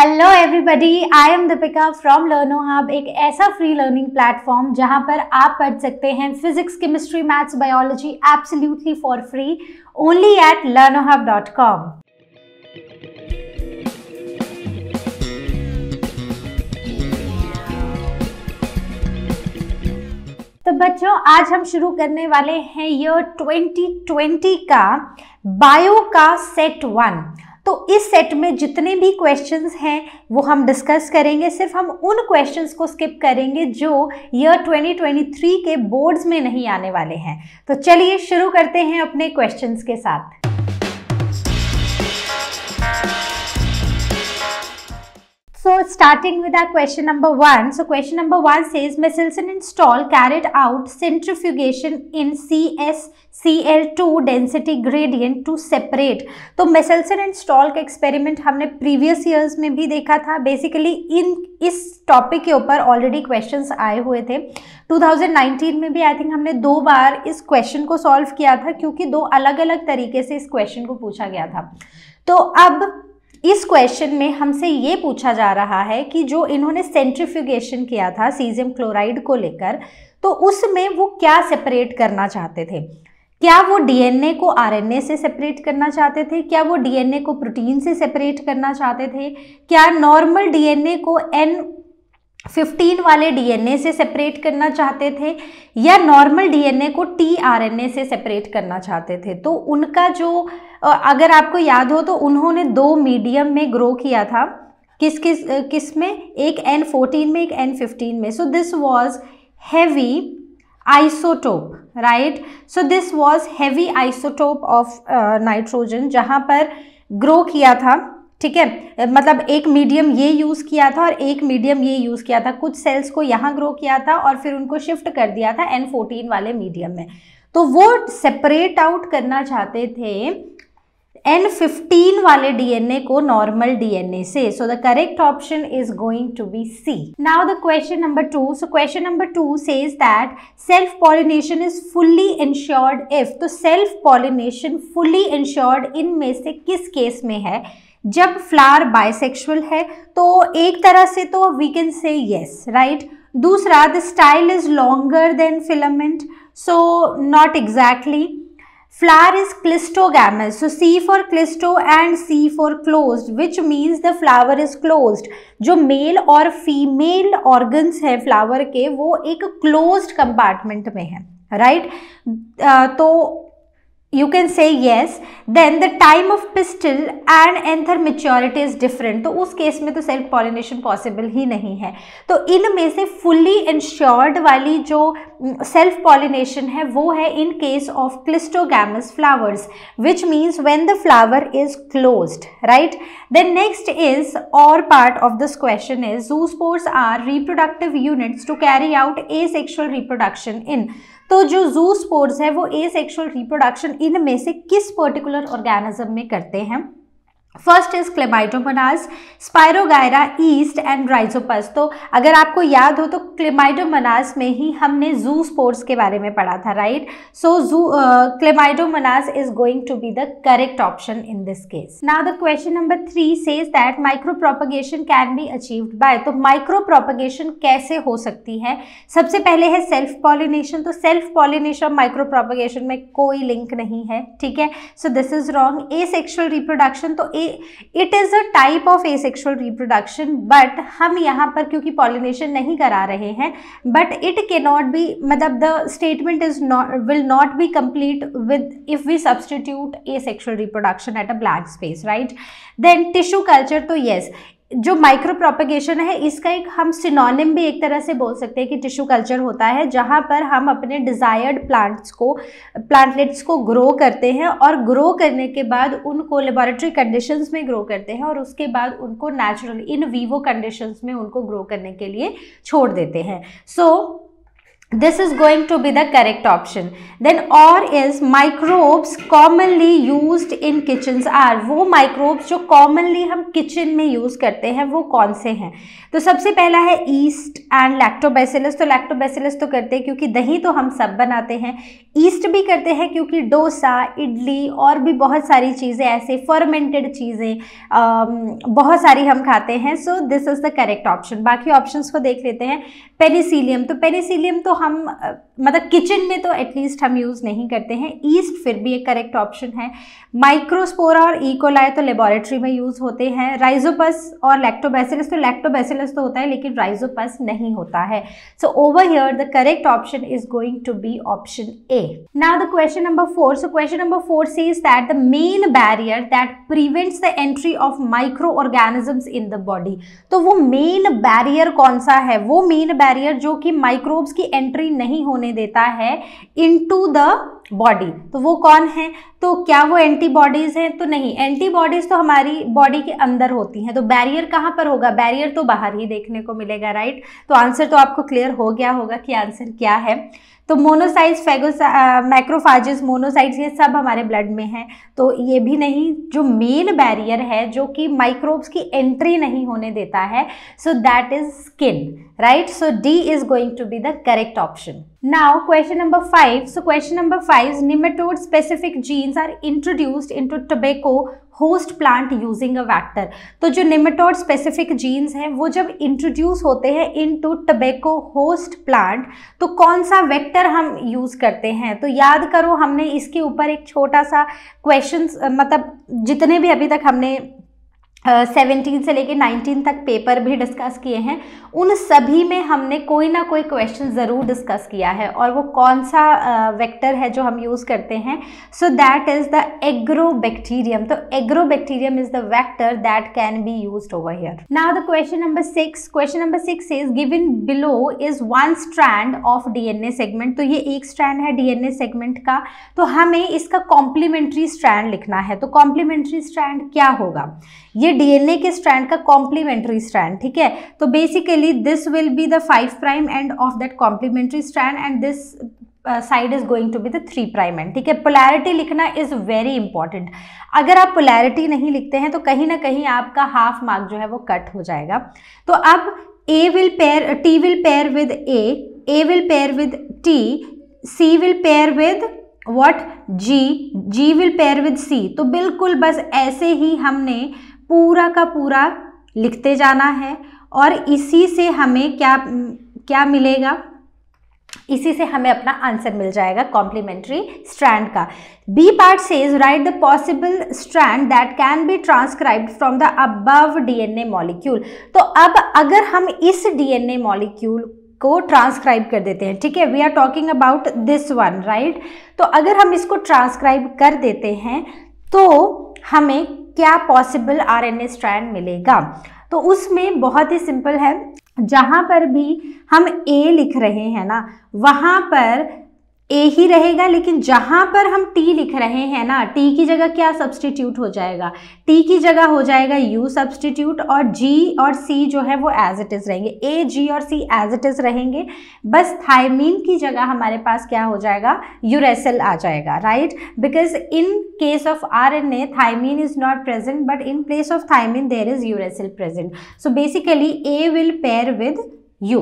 Hello everybody I am Deepika from Learnohub एक ऐसा free learning platform जहां पर आप पढ़ सकते हैं physics chemistry maths biology absolutely for free only at Learnohub dot com तो बच्चों आज हम शुरू करने वाले हैं ईयर 2020 का बायो का सेट वन तो इस सेट में जितने भी क्वेश्चंस हैं वो हम डिस्कस करेंगे सिर्फ हम उन क्वेश्चंस को स्किप करेंगे जो ईयर 2023 के बोर्ड्स में नहीं आने वाले हैं तो चलिए शुरू करते हैं अपने क्वेश्चंस के साथ So starting with our question number one. So question number one says meselson and Stoll carried out centrifugation in cs cl2 density gradient to separate. तो Messelson and Stoll का experiment हमने previous years में भी देखा था basically in इस topic के ऊपर already questions आए हुए थे 2019 में भी आई थिंक हमने दो बार इस क्वेश्चन को सॉल्व किया था क्योंकि दो अलग अलग तरीके से इस क्वेश्चन को पूछा गया था तो अब इस क्वेश्चन में हमसे ये पूछा जा रहा है कि जो इन्होंने सेंट्रीफ्यूगेशन किया था सीजियम क्लोराइड को लेकर तो उसमें वो क्या सेपरेट करना चाहते थे क्या वो डीएनए को आरएनए से सेपरेट करना चाहते थे क्या वो डीएनए को प्रोटीन से सेपरेट करना चाहते थे क्या नॉर्मल डीएनए को एन 15 वाले डीएनए से सेपरेट करना चाहते थे या नॉर्मल डीएनए को टीआरएनए से सेपरेट करना चाहते थे तो उनका जो अगर आपको याद हो तो उन्होंने दो मीडियम में ग्रो किया था किस किस किस में एक एन फोर्टीन में एक एन फिफ्टीन में so this was heavy isotope right so this was heavy isotope of nitrogen जहाँ पर ग्रो किया था ठीक है मतलब एक मीडियम ये यूज़ किया था और एक मीडियम ये यूज़ किया था कुछ सेल्स को यहाँ ग्रो किया था और फिर उनको शिफ्ट कर दिया था एन फोर्टीन वाले मीडियम में तो वो सेपरेट आउट करना चाहते थे एन फिफ्टीन वाले डीएनए को नॉर्मल डीएनए से so the correct option is going to be C now the question number two so question number two says that self pollination is fully insured if तो self pollination fully insured इनमें से किस case में है जब flower bisexual है तो एक तरह से तो we can say yes right दूसरा the style is longer than filament so not exactly flower is cleistogamous so C for cleisto and C for close which means the flower is close जो male और female organs हैं flower के वो एक close compartment में है right right? uh, तो you can say yes then the time of pistil and anther maturity is different तो उस केस में तो सेल्फ पॉलिनेशन पॉसिबल ही नहीं है तो इनमें से फुल्ली इंश्योर्ड वाली जो सेल्फ पॉलिनेशन है वो है in case of cleistogamous flowers which means when the flower is close right then next is और part of this question is zoospores are reproductive units to carry out asexual reproduction in तो जो जू sports है वो ए asexual reproduction इनमें से किस particular organism में करते हैं first is Chlamydomonas Spirogyra yeast and Rhizopus तो अगर आपको याद हो तो क्लेमाइटोमनास में ही हमने जू स्पोर्ट्स के बारे में पढ़ा था right so zoo Chlamydomonas is going to be the correct option in this case now the question number three says that micropropagation can be achieved by तो माइक्रो प्रोपगेशन कैसे हो सकती है सबसे पहले है सेल्फ पॉलिनेशन तो self pollination और माइक्रो प्रोपगेशन में कोई लिंक नहीं है ठीक है so this is wrong asexual reproduction तो it is a type of asexual reproduction but हम यहाँ पर क्योंकि पॉलिनेशन नहीं करा रहे हैं but it can not be मतलब the statement is not will not be complete with if we substitute asexual reproduction at a blank space right then tissue culture तो येस जो माइक्रो प्रोपेगेशन है इसका एक हम synonym भी एक तरह से बोल सकते हैं कि टिश्यू कल्चर होता है जहाँ पर हम अपने डिज़ायर्ड प्लांट्स को प्लांटलेट्स को ग्रो करते हैं और ग्रो करने के बाद उनको लेबॉरेटरी कंडीशंस में ग्रो करते हैं और उसके बाद उनको नेचुरल इन वीवो कंडीशंस में उनको ग्रो करने के लिए छोड़ देते हैं सो so, this is going to be the correct option then or is microbes commonly used in kitchens are wo microbes jo commonly hum kitchen mein use karte hain wo kaun se hain to sabse pehla hai yeast and lactobacillus to lactobacillus to karte hain kyunki dahi to hum sab banate hain yeast bhi karte hain kyunki dosa idli aur bhi bahut sari cheeze aise fermented cheeze um bahut sari hum khate hain so this is the correct option बाकी options ko dekh lete hain penicillium to penicillium to हम मतलब kitchen में तो at least हम use नहीं करते हैं east फिर भी एक करेक्ट ऑप्शन है माइक्रोस्पोरा और ईकोलाई e. तो लेबॉरेटरी में यूज़ होते हैं राइजोपस और लैक्टोबैसिलस तो लैक्टोबैसिलस तो होता है लेकिन राइजोपस नहीं होता है so over here the correct option is going to be option A now the question number four so question number four is that the main barrier that prevents the entry of microorganisms in the body तो वो main barrier कौन सा है वो main barrier जो कि microbes की entry नहीं होने हमें देता है इनटू द बॉडी तो वो कौन है तो क्या वो एंटीबॉडीज़ हैं तो नहीं एंटीबॉडीज़ तो हमारी बॉडी के अंदर होती हैं तो बैरियर कहाँ पर होगा बैरियर तो बाहर ही देखने को मिलेगा राइट तो आंसर तो आपको क्लियर हो गया होगा कि आंसर क्या है तो मोनोसाइट्स फेगोसा मैक्रोफाजेस मोनोसाइट्स ये सब हमारे ब्लड में हैं तो ये भी नहीं जो मेन बैरियर है जो कि माइक्रोब्स की एंट्री नहीं होने देता है so that is skin right? So D is going to be the correct option. Now question number 5. So question number 5 nematode specific genes are introduced into tobacco host plant using a vector तो जो nematode specific jeans हैं वो जब introduce होते हैं into tobacco host plant तो कौन सा वैक्टर हम यूज़ करते हैं तो याद करो हमने इसके ऊपर एक छोटा सा क्वेश्चन मतलब जितने भी अभी तक हमने सेवेंटीन uh, से लेके नाइनटीन तक पेपर भी डिस्कस किए हैं उन सभी में हमने कोई ना कोई क्वेश्चन ज़रूर डिस्कस किया है और वो कौन सा वेक्टर uh, है जो हम यूज़ करते हैं so that is the agrobacterium तो agrobacterium is the vector that can be use over here now the question number six question number six is given below is one strand of D segment तो ये एक strand है D segment का तो हमें इसका complementary strand लिखना है तो कॉम्प्लीमेंट्री स्ट्रैंड क्या होगा ये डीएनए के स्ट्रैंड का कॉम्प्लीमेंट्री स्ट्रैंड ठीक है तो basically this will be the five prime end of that complementary strand and this side is going to be the three prime end ठीक है पोलैरिटी लिखना इज वेरी इंपॉर्टेंट अगर आप पोलैरिटी नहीं लिखते हैं तो कहीं ना कहीं आपका हाफ मार्क जो है वो कट हो जाएगा तो अब A will pair T will pair with A A will pair with T C will pair with what G G will pair with C तो बिल्कुल बस ऐसे ही हमने पूरा का पूरा लिखते जाना है और इसी से हमें क्या क्या मिलेगा इसी से हमें अपना आंसर मिल जाएगा कॉम्प्लीमेंट्री स्ट्रैंड का B part says right the possible strand that can be transcribe from the above DNA molecule तो अब अगर हम इस डीएनए मॉलिक्यूल को ट्रांसक्राइब कर देते हैं ठीक है we are talking about this one right तो अगर हम इसको ट्रांसक्राइब कर देते हैं तो हमें क्या पॉसिबल आरएनए स्ट्रैंड मिलेगा तो उसमें बहुत ही सिंपल है जहाँ पर भी हम ए लिख रहे हैं ना वहाँ पर ए ही रहेगा लेकिन जहाँ पर हम टी लिख रहे हैं ना टी की जगह क्या सब्सटीट्यूट हो जाएगा टी की जगह हो जाएगा यू सब्सटीट्यूट और जी और सी जो है वो एज इट इज़ रहेंगे ए जी और सी एज इट इज़ रहेंगे बस थायमीन की जगह हमारे पास क्या हो जाएगा यूरेसल आ जाएगा right because in case of R N A thymine is not present but in place of thymine there is uracil present so basically A will pair with U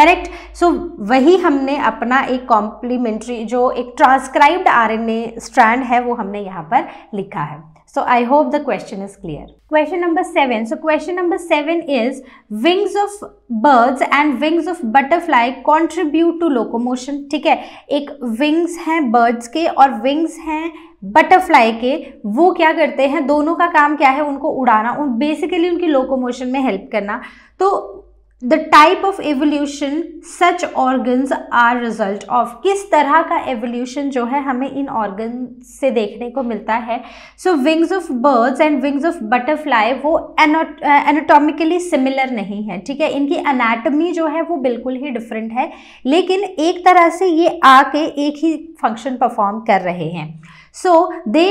correct so वही हमने अपना एक complementary जो एक transcribed R N A strand है वो हमने यहाँ पर लिखा है so I hope the question is clear question number seven so question number seven is wings of birds and wings of butterfly contribute to locomotion ठीक है एक विंग्स हैं बर्ड्स के और विंग्स हैं बटरफ्लाई के वो क्या करते हैं दोनों का काम क्या है उनको उड़ाना उन बेसिकली उनकी लोकोमोशन में हेल्प करना तो the type of evolution such organs are result of किस तरह का एवोल्यूशन जो है हमें इन ऑर्गन से देखने को मिलता है so wings of birds and wings of butterfly वो एनाटोमिकली सिमिलर नहीं है ठीक है इनकी अनाटमी जो है वो बिल्कुल ही डिफरेंट है लेकिन एक तरह से ये आके एक ही फंक्शन परफॉर्म कर रहे हैं so they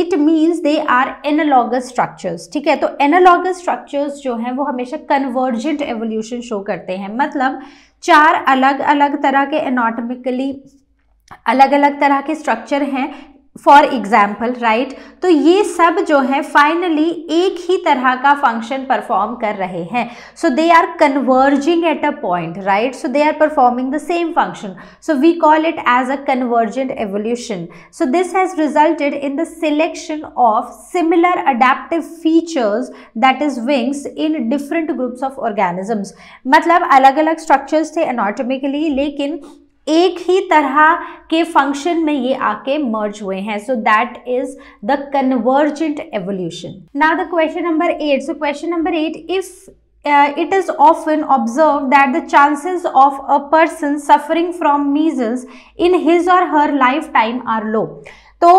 it means they are analogous structures ठीक है तो एनालॉगस स्ट्रक्चर्स जो हैं वो हमेशा कन्वर्जेंट एवोल्यूशन शो करते हैं मतलब चार अलग अलग तरह के एनाटमिकली अलग अलग तरह के स्ट्रक्चर हैं फॉर एग्जाम्पल राइट तो ये सब जो है फाइनली एक ही तरह का फंक्शन परफॉर्म कर रहे हैं so they are converging at a point right so they are performing the same function so we call it as a convergent evolution so this has resulted in the selection of similar adaptive features that is wings in different groups of organisms मतलब अलग अलग structures थे अनाटोमिकली लेकिन एक ही तरह के function में ये आके मर्ज हुए हैं so that is the convergent evolution ना the question number eight so question number eight if Uh, it is often observed that the chances of a person suffering from measles in his or her lifetime are low. तो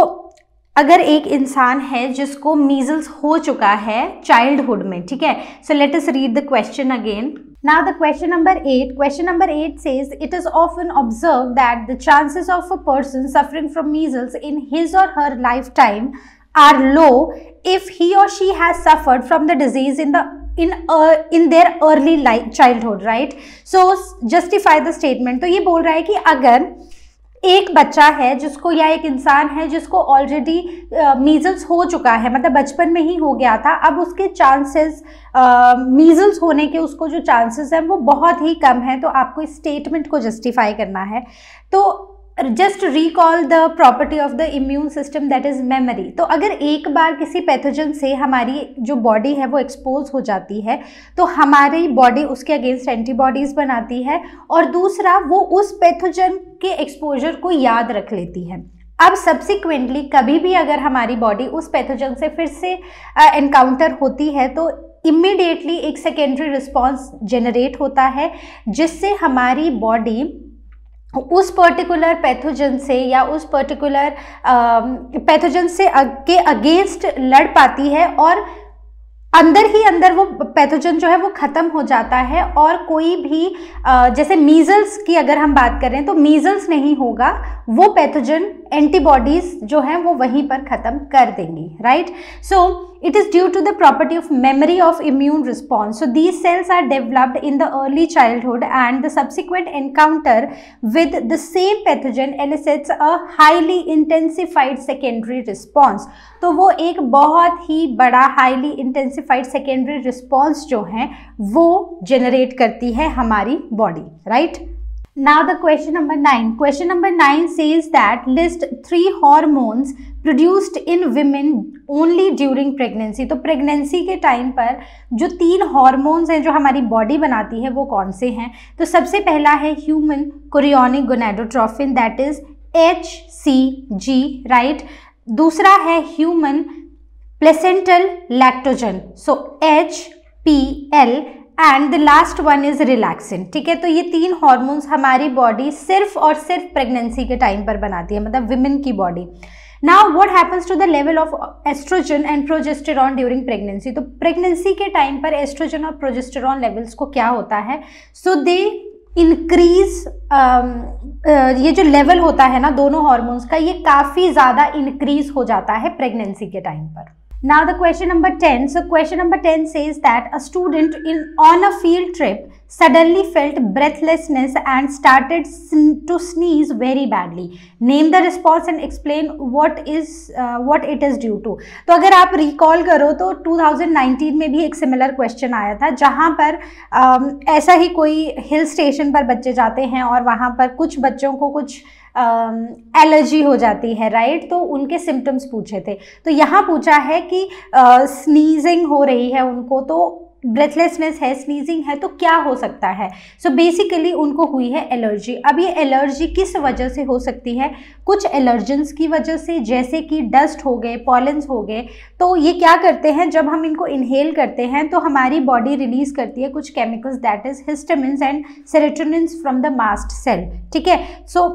अगर एक इंसान है जिसको measles हो चुका है childhood में ठीक है so let us read the question again Now the question number 8. Question number 8 says, it is often observed that the chances of a person suffering from measles in his or her lifetime are low if he or she has suffered from the disease in the in uh, in their early childhood right so justify the statement तो ये बोल रहा है कि अगर एक बच्चा है जिसको या एक इंसान है जिसको ऑलरेडी मीज़ल्स हो चुका है मतलब बचपन में ही हो गया था अब उसके चांसेस मीज़ल्स होने के उसको जो चांसेस हैं वो बहुत ही कम हैं तो आपको इस स्टेटमेंट को जस्टिफाई करना है तो just recall the property of the immune system that is memory तो अगर एक बार किसी पैथोजन से हमारी जो बॉडी है वो एक्सपोज हो जाती है तो हमारी बॉडी उसके अगेंस्ट एंटीबॉडीज़ बनाती है और दूसरा वो उस पैथोजन के एक्सपोजर को याद रख लेती है अब सब्सिक्वेंटली कभी भी अगर हमारी बॉडी उस पैथोजन से फिर से एनकाउंटर uh, होती है तो इमिडिएटली एक सेकेंडरी रिस्पॉन्स जनरेट होता है जिससे हमारी बॉडी तो उस पर्टिकुलर पैथोजन से या उस पर्टिकुलर पैथोजन से के अगेंस्ट लड़ पाती है और अंदर ही अंदर वो पैथोजन जो है वो ख़त्म हो जाता है और कोई भी जैसे मीज़ल्स की अगर हम बात करें तो मीज़ल्स नहीं होगा वो पैथोजन एंटीबॉडीज़ जो हैं वो वहीं पर ख़त्म कर देंगी right so so, it is due to the property of memory of immune response. So these cells are developed in the early childhood and the subsequent encounter with the same pathogen elicits a highly intensified secondary response. तो वो एक बहुत ही बड़ा highly intensified secondary response जो है वो generate करती है हमारी body right right? Now the question number 9. Question number 9 says that list three hormones produced in women only during pregnancy तो pregnancy के time पर जो तीन hormones हैं जो हमारी body बनाती है वो कौन से हैं तो सबसे पहला है human chorionic gonadotropin that is HCG right जी राइट दूसरा है human placental lactogen so H P L and the last one is relaxin ठीक है तो ये तीन हॉर्मोन्स हमारी बॉडी सिर्फ और सिर्फ प्रेगनेंसी के टाइम पर बनाती है मतलब विमेन की body now what happens to the level of estrogen and progesterone during pregnancy तो प्रेगनेंसी के टाइम पर एस्ट्रोजन और प्रोजेस्टेरॉन लेवल्स को क्या होता है सो दे इंक्रीज ये जो लेवल होता है ना दोनों हॉर्मोन्स का ये काफ़ी ज़्यादा इंक्रीज हो जाता है प्रेगनेंसी के टाइम पर Now the question number 10. So question number 10 says that a student in on a field trip suddenly felt breathlessness and started to sneeze very badly name the response and explain what is uh, what it is due to to agar aap recall karo to 2019 mein bhi ek similar question aaya tha jahan par um, aisa hi koi hill station par bacche जाते hain aur wahan par kuch bachchon ko kuch allergy uh, हो जाती है right right? तो उनके symptoms पूछे थे तो यहाँ पूछा है कि स्नीजिंग uh, हो रही है उनको तो ब्रेथलेसनेस है स्नीजिंग है तो क्या हो सकता है सो so बेसिकली उनको हुई है एलर्जी अब ये एलर्जी किस वजह से हो सकती है कुछ एलर्जेंस की वजह से जैसे कि डस्ट हो गए पॉलेंस हो गए तो ये क्या करते हैं जब हम इनको इनहेल करते हैं तो हमारी बॉडी रिलीज करती है कुछ chemicals that is histamine and serotonins from the mast cell ठीक है so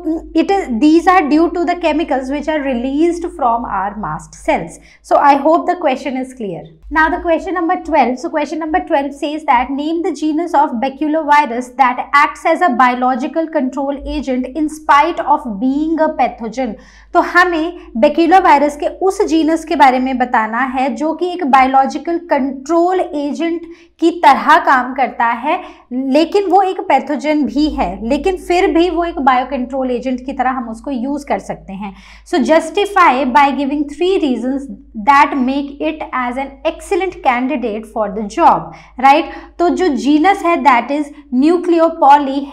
it is these are due to the chemicals which are release from our mast cells so I hope the question is clear now the question number twelve so question number 12 says that name the genus of baculovirus that acts as a biological control agent in spite of being a pathogen. तो हमें बेक्यूलोवायरस के उस genus के बारे में बताना है जो कि एक बायोलॉजिकल कंट्रोल एजेंट की तरह काम करता है लेकिन वो एक पैथोजन भी है लेकिन फिर भी वो एक बायो कंट्रोल एजेंट की तरह हम उसको यूज़ कर सकते हैं so justify by giving three reasons that make it as an excellent candidate for the job right तो जो जीनस है दैट इज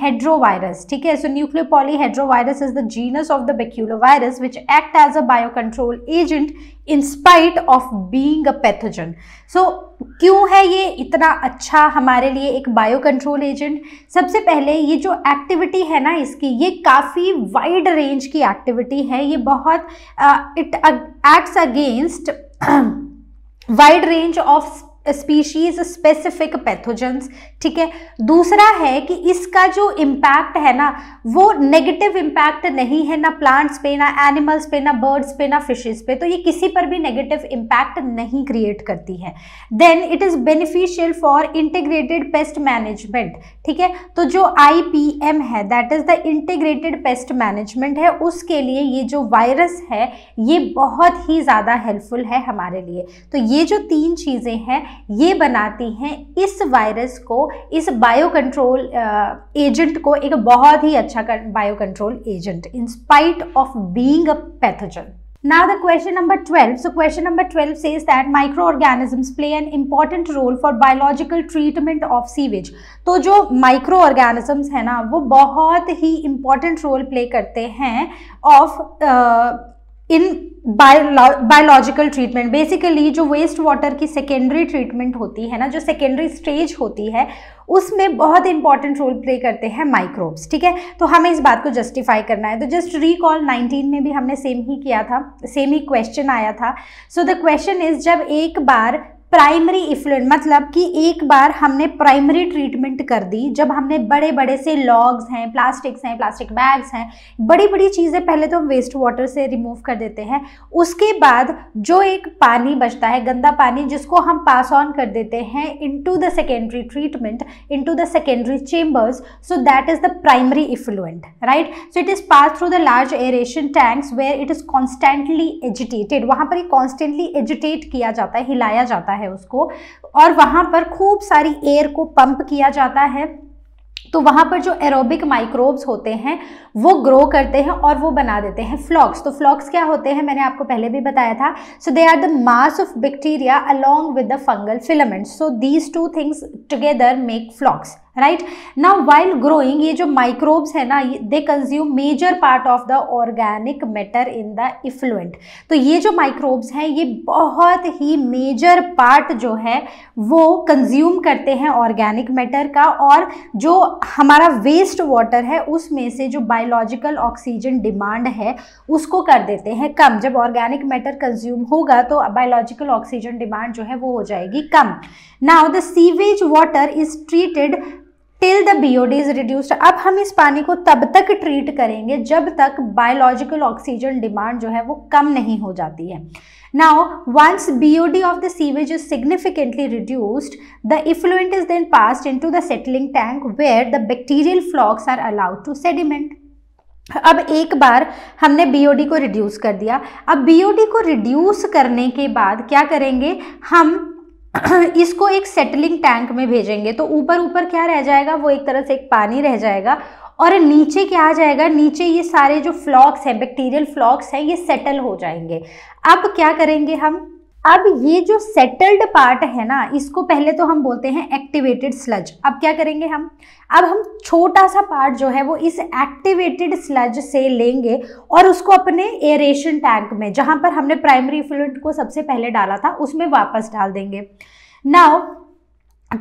हेड्रोवायरस ठीक है so hedrovirus is the genus of the baculovirus which act as a biocontrol agent in spite of being a pathogen so क्यों है ये इतना अच्छा हमारे लिए एक बायो कंट्रोल एजेंट सबसे पहले ये जो एक्टिविटी है ना इसकी ये काफ़ी वाइड रेंज की एक्टिविटी है ये बहुत it acts against wide range of species specific pathogens ठीक है दूसरा है कि इसका जो इम्पैक्ट है ना वो नेगेटिव इम्पैक्ट नहीं है ना प्लांट्स पे ना एनिमल्स पे ना बर्ड्स पे ना फिशेज पे तो ये किसी पर भी नेगेटिव इम्पैक्ट नहीं क्रिएट करती है then it is beneficial for integrated pest management ठीक है तो जो आई है that is the integrated pest management है उसके लिए ये जो वायरस है ये बहुत ही ज़्यादा हेल्पफुल है हमारे लिए तो ये जो तीन चीज़ें हैं ये बनाती हैं इस वायरस को इस बायो कंट्रोल एजेंट को एक बहुत ही अच्छा biocontrol agent in spite of being a pathogen Now the question number 12. So question number 12 says that microorganisms play an important role for biological treatment of sewage. to jo microorganisms hai na wo bahut hi important role play karte hain of uh, in biological treatment basically जो waste water की secondary treatment होती है ना जो secondary stage होती है उसमें बहुत इंपॉर्टेंट रोल प्ले करते हैं माइक्रोब्स ठीक है तो हमें इस बात को जस्टिफाई करना है तो जस्ट रिकॉल 19 में भी हमने सेम ही किया था सेम ही क्वेश्चन आया था सो द क्वेश्चन इज जब एक बार प्राइमरी इफ्लुएंट मतलब कि एक बार हमने प्राइमरी ट्रीटमेंट कर दी जब हमने बड़े बड़े से लॉग्स हैं प्लास्टिक्स हैं प्लास्टिक बैग्स हैं बड़ी बड़ी चीज़ें पहले तो हम वेस्ट वाटर से रिमूव कर देते हैं उसके बाद जो एक पानी बचता है गंदा पानी जिसको हम पास ऑन कर देते हैं into the secondary treatment into the secondary chambers so that is the primary effluent right so it is pass through the large aeration tanks where it is constantly agitated वहाँ पर ही constantly agitate किया जाता है हिलाया जाता है है उसको और वहाँ पर खूब सारी एयर को पंप किया जाता है तो वहाँ पर जो एरोबिक माइक्रोब्स होते हैं वो ग्रो करते हैं और वो बना देते हैं फ्लॉक्स तो फ्लॉक्स क्या होते हैं मैंने आपको पहले भी बताया था so they are the mass of bacteria along with the fungal filaments so these two things together make flocs right ना वाइल ग्रोइंग ये जो माइक्रोब्स है ना they consume major part of the organic matter in the effluent तो ये जो microbes हैं ये बहुत ही मेजर पार्ट जो है वो कंज्यूम करते हैं ऑर्गेनिक मैटर का और जो हमारा वेस्ट वाटर है उसमें से जो बायोलॉजिकल ऑक्सीजन डिमांड है उसको कर देते हैं कम जब ऑर्गेनिक मैटर कंज्यूम होगा तो बायोलॉजिकल ऑक्सीजन डिमांड जो है वो हो जाएगी कम now the sewage water is treated till the B O D is reduced अब हम इस पानी को तब तक ट्रीट करेंगे जब तक बायोलॉजिकल ऑक्सीजन डिमांड जो है वो कम नहीं हो जाती है now once B O D of the sewage is significantly reduced the effluent is then passed into the settling tank where the bacterial flocs are allowed to sediment अब एक बार हमने डी को रिड्यूस कर दिया अब D को reduce करने के बाद क्या करेंगे हम इसको एक सेटलिंग टैंक में भेजेंगे तो ऊपर ऊपर क्या रह जाएगा वो एक तरह से एक पानी रह जाएगा और नीचे क्या आ जाएगा नीचे ये सारे जो फ्लॉक्स हैं बैक्टीरियल फ्लॉक्स हैं ये सेटल हो जाएंगे अब क्या करेंगे हम अब ये जो सेटल्ड पार्ट है ना इसको पहले तो हम बोलते हैं एक्टिवेटेड स्लज अब क्या करेंगे हम अब हम छोटा सा पार्ट जो है वो इस एक्टिवेटेड स्लज से लेंगे और उसको अपने एरेशन टैंक में जहाँ पर हमने प्राइमरी फ्लूड को सबसे पहले डाला था उसमें वापस डाल देंगे now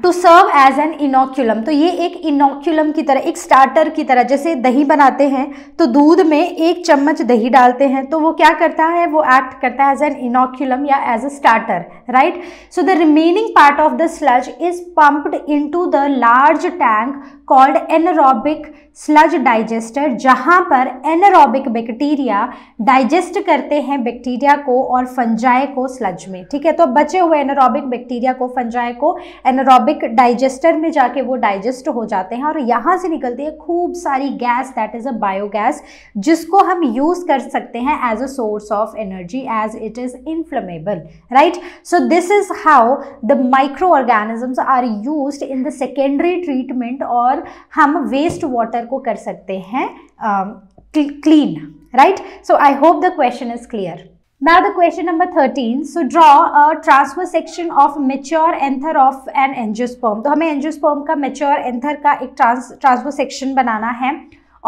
to serve as an inoculum तो ये एक इनोक्यूलम की तरह एक स्टार्टर की तरह जैसे दही बनाते हैं तो दूध में एक चम्मच दही डालते हैं तो वो क्या करता है वो एक्ट करता है एज एन इनोक्यूलम या as a starter right so the remaining part of the sludge is pumped to the large tank called anaerobic sludge digester जहाँ पर एनरोबिक बैक्टीरिया डाइजेस्ट करते हैं बैक्टीरिया को और फंजाए को स्लज में ठीक है तो बचे हुए एनरोबिक बैक्टीरिया को फंजाए को एनरोबिक डाइजेस्टर में जाके वो डाइजेस्ट हो जाते हैं और यहाँ से निकलती है खूब सारी gas that is a biogas जिसको हम यूज़ कर सकते हैं as a source of energy as it is inflammable right so this is how the microorganisms are use in the secondary treatment और हम वेस्ट वाटर को कर सकते हैं clean right so I hope the question is clear now the question number thirteen so draw a transfer section of mature anther of N angiosperm तो हमें angiosperm का mature anther का एक ट्रांस ट्रांसफर सेक्शन बनाना है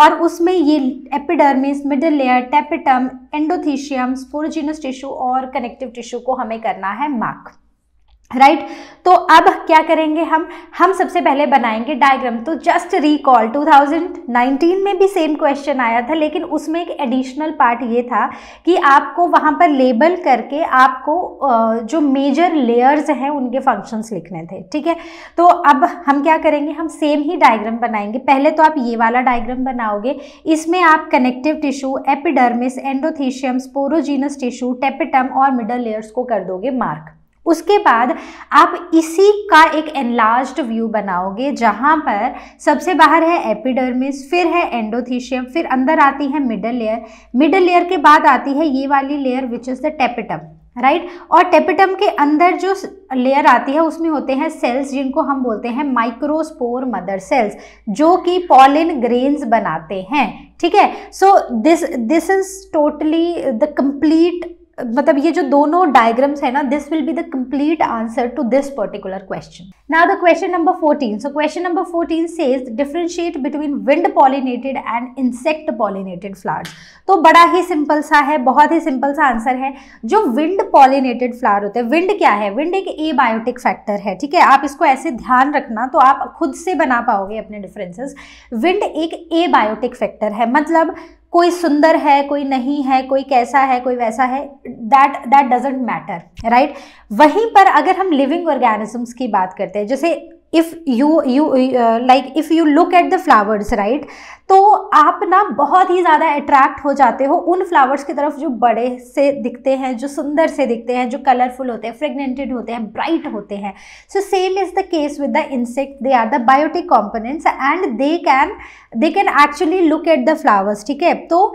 और उसमें ये epidermis middle layer tapetum endothecium sporogenous tissue और कनेक्टिव टिश्यू को हमें करना है मार्क राइट right? तो अब क्या करेंगे हम हम सबसे पहले बनाएंगे डायग्राम तो जस्ट रिकॉल 2019 में भी सेम क्वेश्चन आया था लेकिन उसमें एक एडिशनल पार्ट ये था कि आपको वहाँ पर लेबल करके आपको जो मेजर लेयर्स हैं उनके फंक्शंस लिखने थे ठीक है तो अब हम क्या करेंगे हम सेम ही डायग्राम बनाएंगे पहले तो आप ये वाला डायग्राम बनाओगे इसमें आप connective tissue epidermis endothecium sporogenous tissue tapetum और मिडल लेयर्स को कर दोगे मार्क उसके बाद आप इसी का एक एनलार्ज्ड व्यू बनाओगे जहाँ पर सबसे बाहर है एपिडर्मिस फिर है एंडोथीशियम फिर अंदर आती है मिडल लेयर मिडल लेयर के बाद आती है ये वाली layer which is the tapetum right right? और टेपिटम के अंदर जो लेयर आती है उसमें होते हैं सेल्स जिनको हम बोलते हैं माइक्रोस्पोर मदर सेल्स जो कि पॉलिन ग्रेन्स बनाते हैं ठीक है so this this is totally the complete मतलब ये जो दोनों डायग्राम्स है ना this will be the complete answer to this particular question now the question number 14 so question number 14 says differentiate between wind pollinated and insect pollinated flowers तो बड़ा ही simple सा है बहुत ही सिंपल सा आंसर है जो विंड पॉलिनेटेड फ्लावर होते हैं विंड क्या है विंड एक ए बायोटिक फैक्टर है ठीक है आप इसको ऐसे ध्यान रखना तो आप खुद से बना पाओगे अपने डिफरेंसेस विंड एक ए बायोटिक फैक्टर है मतलब कोई सुंदर है कोई नहीं है कोई कैसा है कोई वैसा है that that doesn't matter right वहीं पर अगर हम लिविंग ऑर्गेनिजम्स की बात करते हैं जैसे if you you like if you look at the flowers right तो आप ना बहुत ही ज़्यादा अट्रैक्ट हो जाते हो उन फ्लावर्स की तरफ जो बड़े से दिखते हैं जो सुंदर से दिखते हैं जो कलरफुल होते हैं फ्रेगनेंटेड होते हैं ब्राइट होते हैं so same is the case with the insect they are the biotic components and they can they can actually look at the flowers ठीक है तो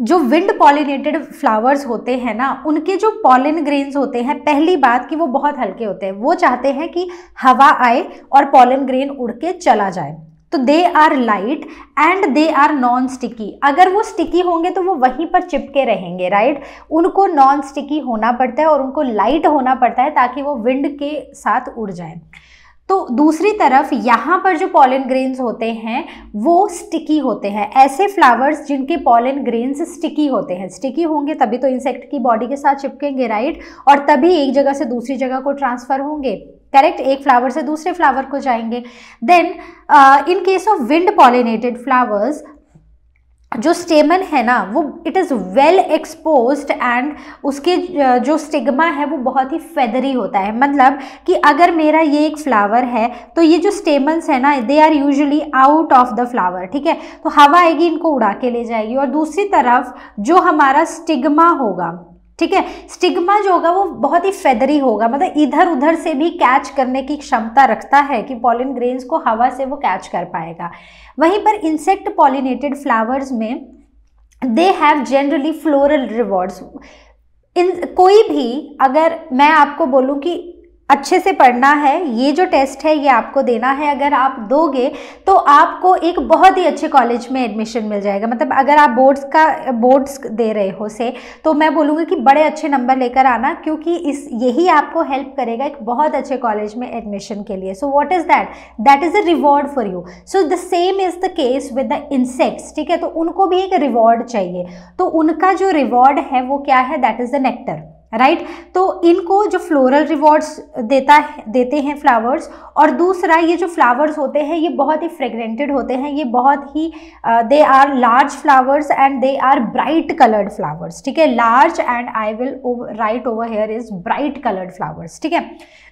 जो विंड पॉलिनेटेड फ्लावर्स होते हैं ना उनके जो पॉलिन ग्रेन्स होते हैं पहली बात कि वो बहुत हल्के होते हैं वो चाहते हैं कि हवा आए और पॉलिन ग्रेन उड़ के चला जाए तो they are light and they are non sticky अगर वो स्टिकी होंगे तो वो वहीं पर चिपके रहेंगे राइट उनको नॉन स्टिकी होना पड़ता है और उनको लाइट होना पड़ता है ताकि वो विंड के साथ उड़ जाए तो दूसरी तरफ यहाँ पर जो पॉलन ग्रेन्स होते हैं वो स्टिकी होते हैं ऐसे फ्लावर्स जिनके पॉलन ग्रेन्स स्टिकी होते हैं स्टिकी होंगे तभी तो इंसेक्ट की बॉडी के साथ चिपकेंगे राइट और तभी एक जगह से दूसरी जगह को ट्रांसफ़र होंगे करेक्ट एक फ्लावर से दूसरे फ्लावर को जाएंगे then in case of wind pollinated flowers जो स्टेमन है ना वो it is well exposed and उसके जो स्टिग्मा है वो बहुत ही फेदरी होता है मतलब कि अगर मेरा ये एक फ्लावर है तो ये जो स्टेमन्स है ना they are usually out of the flower ठीक है तो हवा आएगी इनको उड़ा के ले जाएगी और दूसरी तरफ जो हमारा स्टिग्मा होगा ठीक है स्टिग्मा जो होगा वो बहुत ही फेदरी होगा मतलब इधर उधर से भी कैच करने की क्षमता रखता है कि पॉलिन ग्रेन्स को हवा से वो कैच कर पाएगा वहीं पर इंसेक्ट पॉलिनेटेड फ्लावर्स में they have generally floral rewards in कोई भी अगर मैं आपको बोलूँ कि अच्छे से पढ़ना है ये जो टेस्ट है ये आपको देना है अगर आप दोगे तो आपको एक बहुत ही अच्छे कॉलेज में एडमिशन मिल जाएगा मतलब अगर आप बोर्ड्स का बोर्ड्स दे रहे हो से तो मैं बोलूँगी कि बड़े अच्छे नंबर लेकर आना क्योंकि इस यही आपको हेल्प करेगा एक बहुत अच्छे कॉलेज में एडमिशन के लिए so what is that that is a reward for you so the same is the case with the insects ठीक है तो उनको भी एक रिवॉर्ड चाहिए तो उनका जो रिवॉर्ड है वो क्या है that is the nectar right right? तो इनको जो फ्लोरल रिवॉर्ड्स देता है देते हैं फ्लावर्स और दूसरा ये जो फ्लावर्स होते हैं ये बहुत ही फ्रेगरेंटेड होते हैं ये बहुत ही they are large flowers and they are bright coloured flowers ठीक है large and I will write over here is bright coloured flowers ठीक है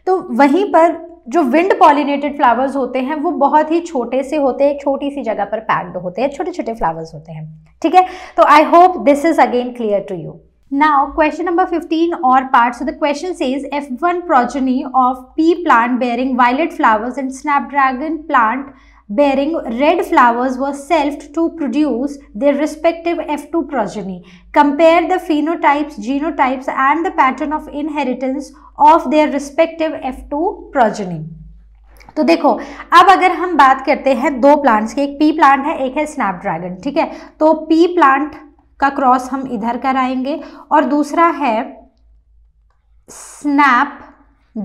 तो वहीं पर जो विंड पॉलिनेटेड फ्लावर्स होते हैं वो बहुत ही छोटे से होते हैं छोटी सी जगह पर पैक्ड होते हैं छोटे छोटे फ्लावर्स होते हैं ठीक है तो I hope this is again clear to you Now question number 15 or part. So the question says F1 progeny of pea plant bearing violet flowers and snapdragon plant bearing red flowers were selfed to produce their respective F2 progeny. Compare the phenotypes, genotypes and the pattern of inheritance of their respective F2 progeny. तो देखो अब अगर हम बात करते हैं दो plants की एक पी प्लांट है एक है स्नैपड्रैगन ठीक है तो पी प्लांट का क्रॉस हम इधर कराएंगे और दूसरा है स्नैप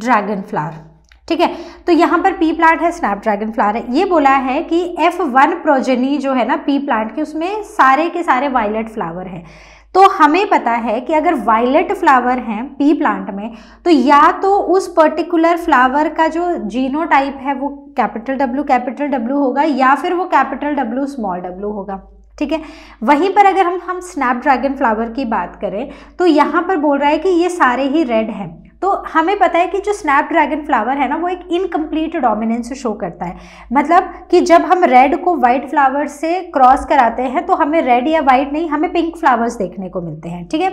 ड्रैगन फ्लावर ठीक है तो यहाँ पर पी प्लांट है स्नैप ड्रैगन फ्लावर है ये बोला है कि एफ वन प्रोजेनी जो है ना पी प्लांट के उसमें सारे के सारे वायलेट फ्लावर हैं तो हमें पता है कि अगर वायलेट फ्लावर हैं पी प्लांट में तो या तो उस पर्टिकुलर फ्लावर का जो जीनो टाइप है वो कैपिटल डब्ल्यू कैपिटल डब्ल्यू होगा या फिर वो कैपिटल डब्ल्यू स्मॉल डब्ल्यू होगा ठीक है वहीं पर अगर हम हम स्नैपड्रैगन फ्लावर की बात करें तो यहाँ पर बोल रहा है कि ये सारे ही रेड हैं तो हमें पता है कि जो स्नैपड्रैगन फ्लावर है ना वो एक इनकम्प्लीट डोमिनेंस शो करता है मतलब कि जब हम रेड को वाइट फ्लावर से क्रॉस कराते हैं तो हमें रेड या वाइट नहीं हमें पिंक फ्लावर्स देखने को मिलते हैं ठीक है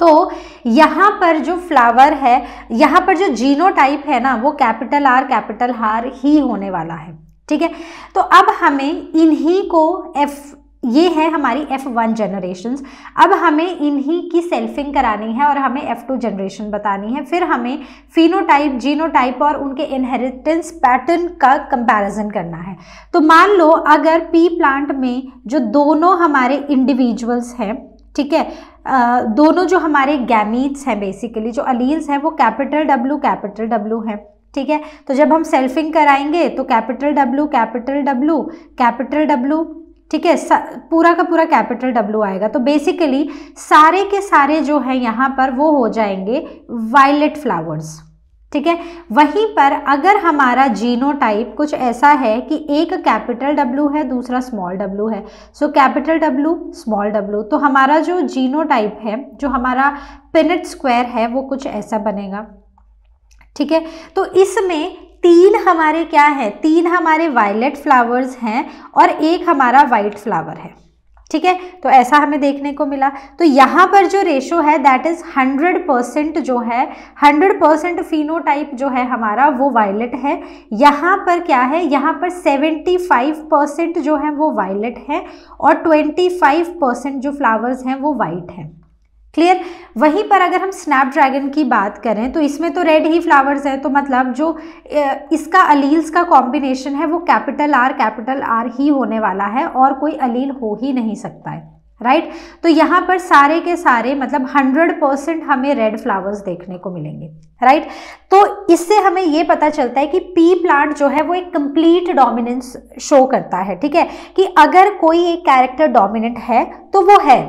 तो यहाँ पर जो फ्लावर है यहाँ पर जो जीनो टाइप है ना वो कैपिटल आर कैपिटल हार ही होने वाला है ठीक है तो अब हमें इन्हीं को एफ ये है हमारी F1 जनरेशन अब हमें इन्हीं की सेल्फिंग करानी है और हमें F2 जनरेशन बतानी है फिर हमें फिनोटाइप जीनोटाइप और उनके इनहेरिटेंस पैटर्न का कंपैरिजन करना है तो मान लो अगर पी प्लांट में जो दोनों हमारे इंडिविजुअल्स हैं ठीक है आ, दोनों जो हमारे गैमीट्स हैं बेसिकली जो अलील्स हैं वो कैपिटल W कैपिटल W हैं ठीक है तो जब हम सेल्फिंग कराएंगे तो capital W capital W capital W ठीक है पूरा का पूरा कैपिटल डब्ल्यू आएगा तो बेसिकली सारे के सारे जो है यहाँ पर वो हो जाएंगे वायलेट फ्लावर्स ठीक है वहीं पर अगर हमारा जीनो टाइप कुछ ऐसा है कि एक कैपिटल डब्ल्यू है दूसरा स्मॉल डब्ल्यू है so capital W small W तो हमारा जो जीनो टाइप है जो हमारा पिनट स्क्वायर है वो कुछ ऐसा बनेगा ठीक है तो इसमें तीन हमारे क्या है तीन हमारे वायलेट फ्लावर्स हैं और एक हमारा वाइट फ्लावर है ठीक है तो ऐसा हमें देखने को मिला तो यहाँ पर जो रेशो है दैट इज़ हंड्रेड परसेंट जो है हंड्रेड परसेंट फिनोटाइप जो है हमारा वो वायलेट है यहाँ पर क्या है यहाँ पर सेवेंटी फाइव परसेंट जो है वो वायलेट है और ट्वेंटी फाइव परसेंट जो फ्लावर्स हैं वो वाइट हैं क्लियर वहीं पर अगर हम स्नैपड्रैगन की बात करें तो इसमें तो रेड ही फ्लावर्स हैं तो मतलब जो इसका अलील्स का कॉम्बिनेशन है वो कैपिटल आर कैपिटल आर ही होने वाला है और कोई अलील हो ही नहीं सकता है राइट right? तो यहाँ पर सारे के सारे मतलब 100 परसेंट हमें रेड फ्लावर्स देखने को मिलेंगे राइट right? तो इससे हमें ये पता चलता है कि पी प्लांट जो है वो एक कंप्लीट डोमिनेंस शो करता है ठीक है कि अगर कोई एक कैरेक्टर डोमिनेंट है तो वो है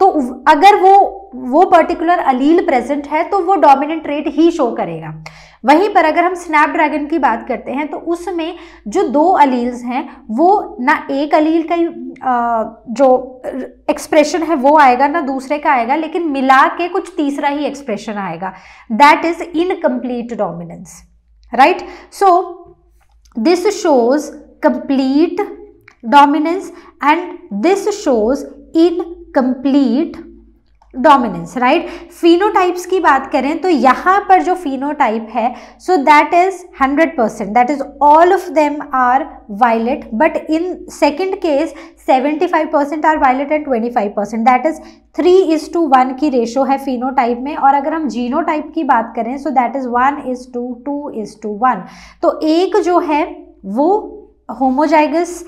तो अगर वो वो पर्टिकुलर अलील प्रेजेंट है तो वो डोमिनेंट ट्रेट ही शो करेगा वहीं पर अगर हम स्नैपड्रैगन की बात करते हैं तो उसमें जो दो अलील्स हैं वो ना एक अलील का जो एक्सप्रेशन है वो आएगा ना दूसरे का आएगा लेकिन मिला के कुछ तीसरा ही एक्सप्रेशन आएगा that is incomplete dominance right so this shows complete dominance and this shows incomplete dominance right phenotypes की बात करें तो यहाँ पर जो फिनोटाइप है so that is 100 percent that is all of them are violet but in second case 75 percent are violet and 25 percent that is three is to one की ratio है फिनोटाइप में और अगर हम जीनोटाइप की बात करें so that is one is to two two to to one एक जो है वो होमोजाइगस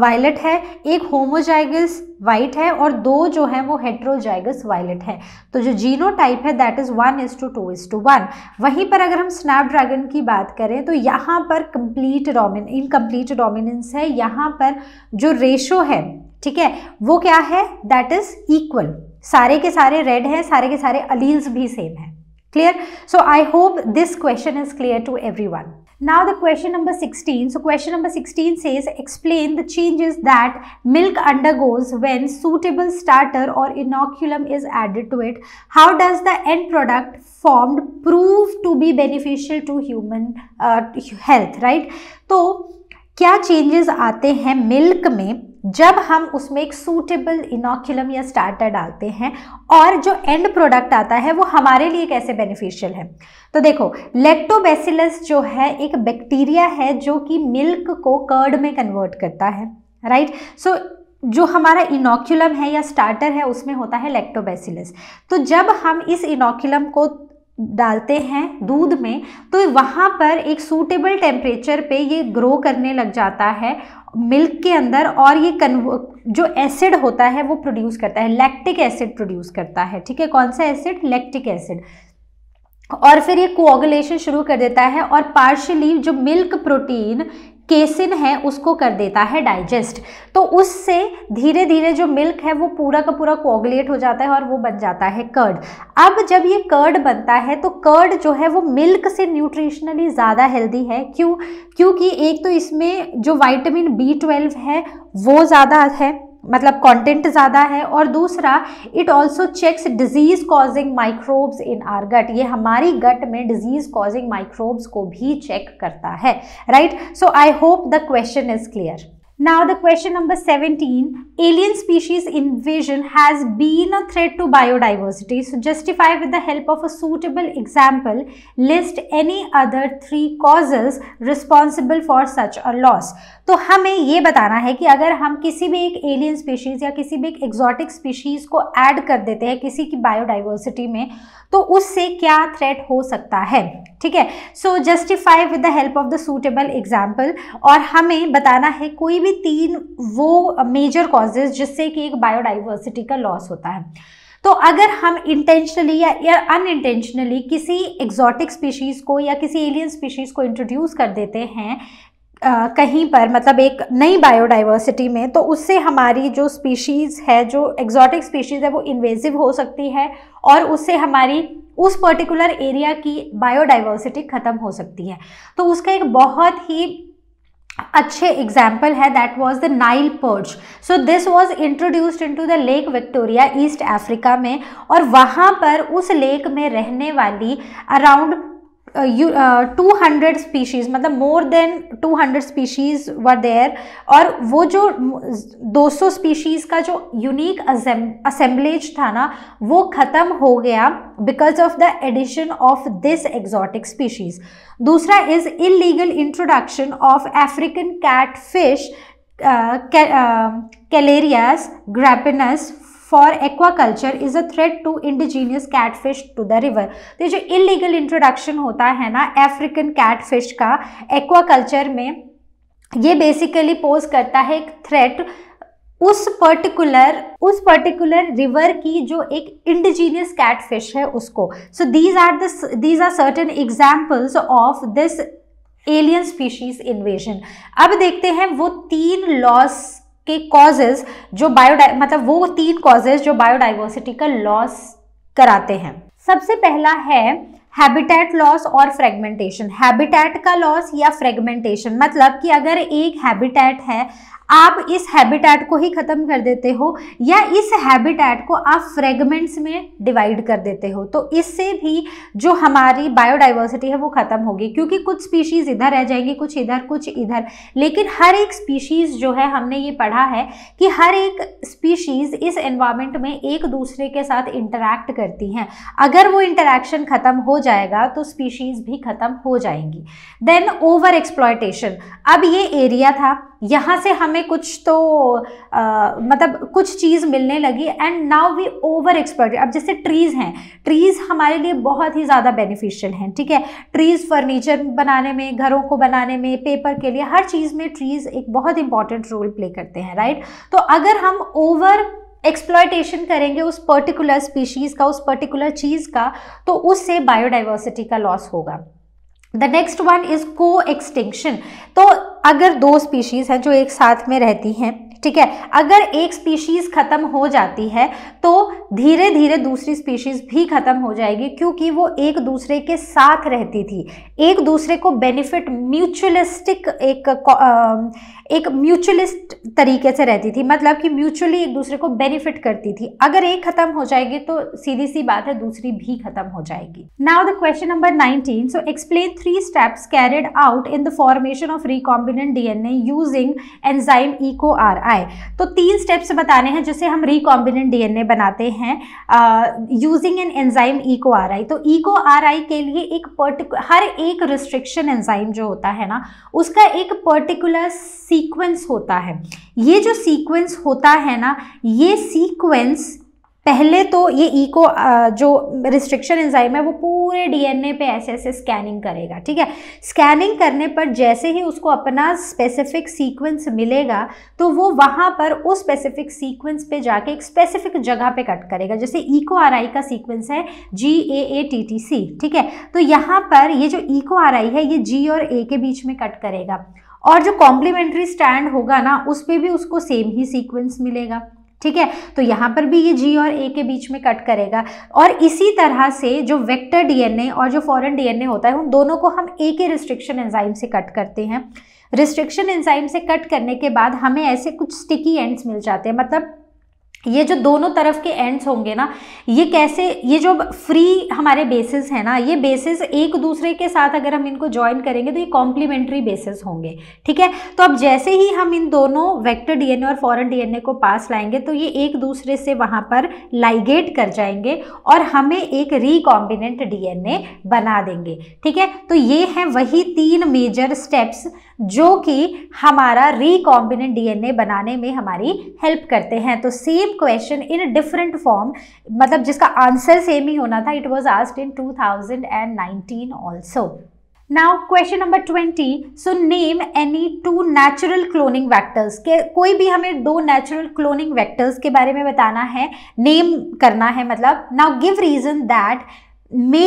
वायलेट uh, है एक होमोजाइगस वाइट है और दो जो है वो हेट्रोजाइगस वायलेट है तो जो जीनो टाइप है that is one is to two two to to one पर अगर हम स्नैपड्रैगन की बात करें तो यहाँ पर कंप्लीट डोमिन इनकम्प्लीट डोमिनेंस है यहाँ पर जो रेशो है ठीक है वो क्या है दैट इज़ इक्वल सारे के सारे रेड हैं सारे के सारे अलील्स भी सेम हैं clear so I hope this question is clear to everyone Now the question number 16. So question number 16 says explain the changes that milk undergoes when suitable starter or inoculum is added to it. How does the end product formed prove to be beneficial to human uh, health, right? So क्या changes आते हैं milk में जब हम उसमें एक suitable इनोक्युलम या starter डालते हैं और जो एंड प्रोडक्ट आता है वो हमारे लिए कैसे बेनिफिशियल है तो देखो लेक्टोबेसिलस जो है एक बैक्टीरिया है जो कि मिल्क को कर्ड में कन्वर्ट करता है राइट right? सो so, जो हमारा इनोक्युलम है या स्टार्टर है उसमें होता है लेक्टोबैसिलस तो जब हम इस इनोक्युलम को डालते हैं दूध में तो वहाँ पर एक सूटेबल टेम्परेचर पे ये ग्रो करने लग जाता है मिल्क के अंदर और ये जो एसिड होता है वो प्रोड्यूस करता है लैक्टिक एसिड प्रोड्यूस करता है ठीक है कौन सा एसिड लैक्टिक एसिड और फिर ये कोगुलेशन शुरू कर देता है और पार्शली जो मिल्क प्रोटीन केसिन है उसको कर देता है डाइजेस्ट तो उससे धीरे धीरे जो मिल्क है वो पूरा का पूरा कोगलेट हो जाता है और वो बन जाता है कर्ड अब जब ये कर्ड बनता है तो कर्ड जो है वो मिल्क से न्यूट्रिशनली ज़्यादा हेल्दी है क्यों क्योंकि एक तो इसमें जो वाइटामिन बी ट्वेल्व है वो ज़्यादा है मतलब कंटेंट ज़्यादा है और दूसरा it also checks disease causing microbes in our gut ये हमारी गट में डिजीज़ कॉजिंग माइक्रोब्स को भी चेक करता है right so I hope the question is clear Now the question number 17, alien species invasion has been a threat to biodiversity. So justify with the help of a suitable example, list any other three causes responsible for such a loss. तो हमें ये बताना है कि अगर हम किसी भी एक एलियन स्पीशीज़ या किसी भी एक एग्जॉटिक स्पीशीज़ को ऐड कर देते हैं किसी की बायोडाइवर्सिटी में तो उससे क्या थ्रेट हो सकता है ठीक है so justify with the help of the suitable example और हमें बताना है कोई भी तीन वो मेजर कॉजेज जिससे कि एक बायोडाइवर्सिटी का लॉस होता है तो अगर हम इंटेंशनली या, या अनइंटेंशनली किसी एग्जॉटिक स्पीशीज़ को या किसी एलियन स्पीशीज़ को इंट्रोड्यूस कर देते हैं कहीं पर मतलब एक नई बायोडाइवर्सिटी में तो उससे हमारी जो स्पीशीज़ है जो एक्जॉटिक स्पीशीज़ है वो इन्वेजिव हो सकती है और उससे हमारी उस पर्टिकुलर एरिया की बायोडाइवर्सिटी ख़त्म हो सकती है तो उसका एक बहुत ही अच्छे एग्जाम्पल है that was the Nile perch so this was introduced into the Lake Victoria East Africa में और वहाँ पर उस लेक में रहने वाली अराउंड टू हंड्रेड स्पीशीज़ मतलब more than two hundred species were there और वो जो दो सौ स्पीशीज़ का जो यूनिक असेंबलेज था ना वो ख़त्म हो गया because of the addition of this exotic species दूसरा is illegal introduction of African catfish Clarias gariepinus for aquaculture is a threat to indigenous catfish to the river तो जो इलीगल इंट्रोडक्शन होता है ना अफ्रीकन कैटफिश का aquaculture में ये basically pose करता है एक थ्रेट उस पर्टिकुलर उस पर्टिकुलर रिवर की जो एक इंडिजीनियस कैटफिश है उसको so these are these are certain examples of this alien species invasion अब देखते हैं वो तीन लॉस के कॉजेज जो बायोडा मतलब वो तीन कॉजेज जो बायोडाइवर्सिटी का लॉस कराते हैं सबसे पहला है हैबिटेट लॉस और फ्रेगमेंटेशन हैबिटेट का लॉस या फ्रेगमेंटेशन मतलब कि अगर एक हैबिटेट है आप इस हैबिटेट को ही ख़त्म कर देते हो या इस हैबिटेट को आप फ्रेगमेंट्स में डिवाइड कर देते हो तो इससे भी जो हमारी बायोडाइवर्सिटी है वो ख़त्म होगी क्योंकि कुछ स्पीशीज़ इधर रह जाएंगी कुछ इधर कुछ इधर लेकिन हर एक स्पीशीज़ जो है हमने ये पढ़ा है कि हर एक स्पीशीज़ इस एनवायरमेंट में एक दूसरे के साथ इंटरेक्ट करती हैं अगर वो इंटरेक्शन ख़त्म हो जाएगा तो स्पीशीज़ भी ख़त्म हो जाएंगी देन ओवर एक्सप्लॉयटेशन अब ये एरिया था यहाँ से हमें कुछ तो आ, मतलब कुछ चीज़ मिलने लगी and now we over exploit अब जैसे ट्रीज़ हैं ट्रीज़ हमारे लिए बहुत ही ज़्यादा बेनिफिशियल हैं ठीक है ट्रीज़ फर्नीचर बनाने में घरों को बनाने में पेपर के लिए हर चीज़ में ट्रीज़ एक बहुत इंपॉर्टेंट रोल प्ले करते हैं राइट तो अगर हम ओवर एक्सप्लॉयटेशन करेंगे उस पर्टिकुलर स्पीशीज़ का उस पर्टिकुलर चीज़ का तो उससे बायोडाइवर्सिटी का लॉस होगा the next one is co extinction तो अगर दो स्पीशीज़ हैं जो एक साथ में रहती हैं ठीक है अगर एक स्पीशीज़ ख़त्म हो जाती है तो धीरे धीरे दूसरी स्पीशीज़ भी ख़त्म हो जाएगी क्योंकि वो एक दूसरे के साथ रहती थी एक दूसरे को बेनिफिट म्यूचुअलिस्टिक एक एक म्यूचुअलिस्ट तरीके से रहती थी मतलब कि म्यूचुअली एक दूसरे को बेनिफिट करती थी अगर एक खत्म हो जाएगी तो सीधी सी बात है दूसरी भी खत्म हो जाएगी now the question number nineteen so explain three steps carried out in the formation of recombinant DNA using enzyme Eco R I तो तीन स्टेप्स बताने हैं जिसे हम रिकॉम्बिनेंट डीएनए बनाते हैं using an enzyme Eco R I तो Eco R आई के लिए एक पर्टिकुलर हर एक रिस्ट्रिक्शन एंजाइम जो होता है ना उसका एक पर्टिकुलर सीक्वेंस होता है ये जो सीक्वेंस होता है ना ये सीक्वेंस पहले तो ये इको जो रिस्ट्रिक्शन एंजाइम है वो पूरे डीएनए पे ऐसे ऐसे स्कैनिंग करेगा ठीक है स्कैनिंग करने पर जैसे ही उसको अपना स्पेसिफिक सीक्वेंस मिलेगा तो वो वहाँ पर उस स्पेसिफिक सीक्वेंस पे जाके एक स्पेसिफिक जगह पे कट करेगा जैसे इको आर आई का सीक्वेंस है जी ए ए टी टी सी ठीक है तो यहाँ पर ये जो इको आर आई है ये जी और ए के बीच में कट करेगा और जो कॉम्प्लीमेंट्री स्टैंड होगा ना उस पर भी उसको सेम ही सीक्वेंस मिलेगा ठीक है तो यहाँ पर भी ये जी और ए के बीच में कट करेगा और इसी तरह से जो वेक्टर डीएनए और जो फॉरेन डीएनए होता है उन दोनों को हम ए के रिस्ट्रिक्शन एंजाइम से कट करते हैं रिस्ट्रिक्शन एंजाइम से कट करने के बाद हमें ऐसे कुछ स्टिकी एंड्स मिल जाते हैं मतलब ये जो दोनों तरफ के एंड्स होंगे ना ये कैसे ये जो फ्री हमारे बेसिस हैं ना ये बेसिस एक दूसरे के साथ अगर हम इनको ज्वाइन करेंगे तो ये कॉम्प्लीमेंट्री बेसिस होंगे ठीक है तो अब जैसे ही हम इन दोनों वेक्टर डीएनए और फॉरेन डीएनए को पास लाएंगे तो ये एक दूसरे से वहाँ पर लाइगेट कर जाएंगे और हमें एक रिकॉम्बिनेंट ए बना देंगे ठीक है तो ये हैं वही तीन मेजर स्टेप्स जो कि हमारा रिकॉम्बिनेंट डीएनए बनाने में हमारी हेल्प करते हैं तो same question in different form मतलब जिसका आंसर सेम ही होना था it was asked in 2019 also now question number twenty so name any two natural cloning vectors के कोई भी हमें दो नेचुरल क्लोनिंग वैक्टर्स के बारे में बताना है नेम करना है मतलब now give reason that may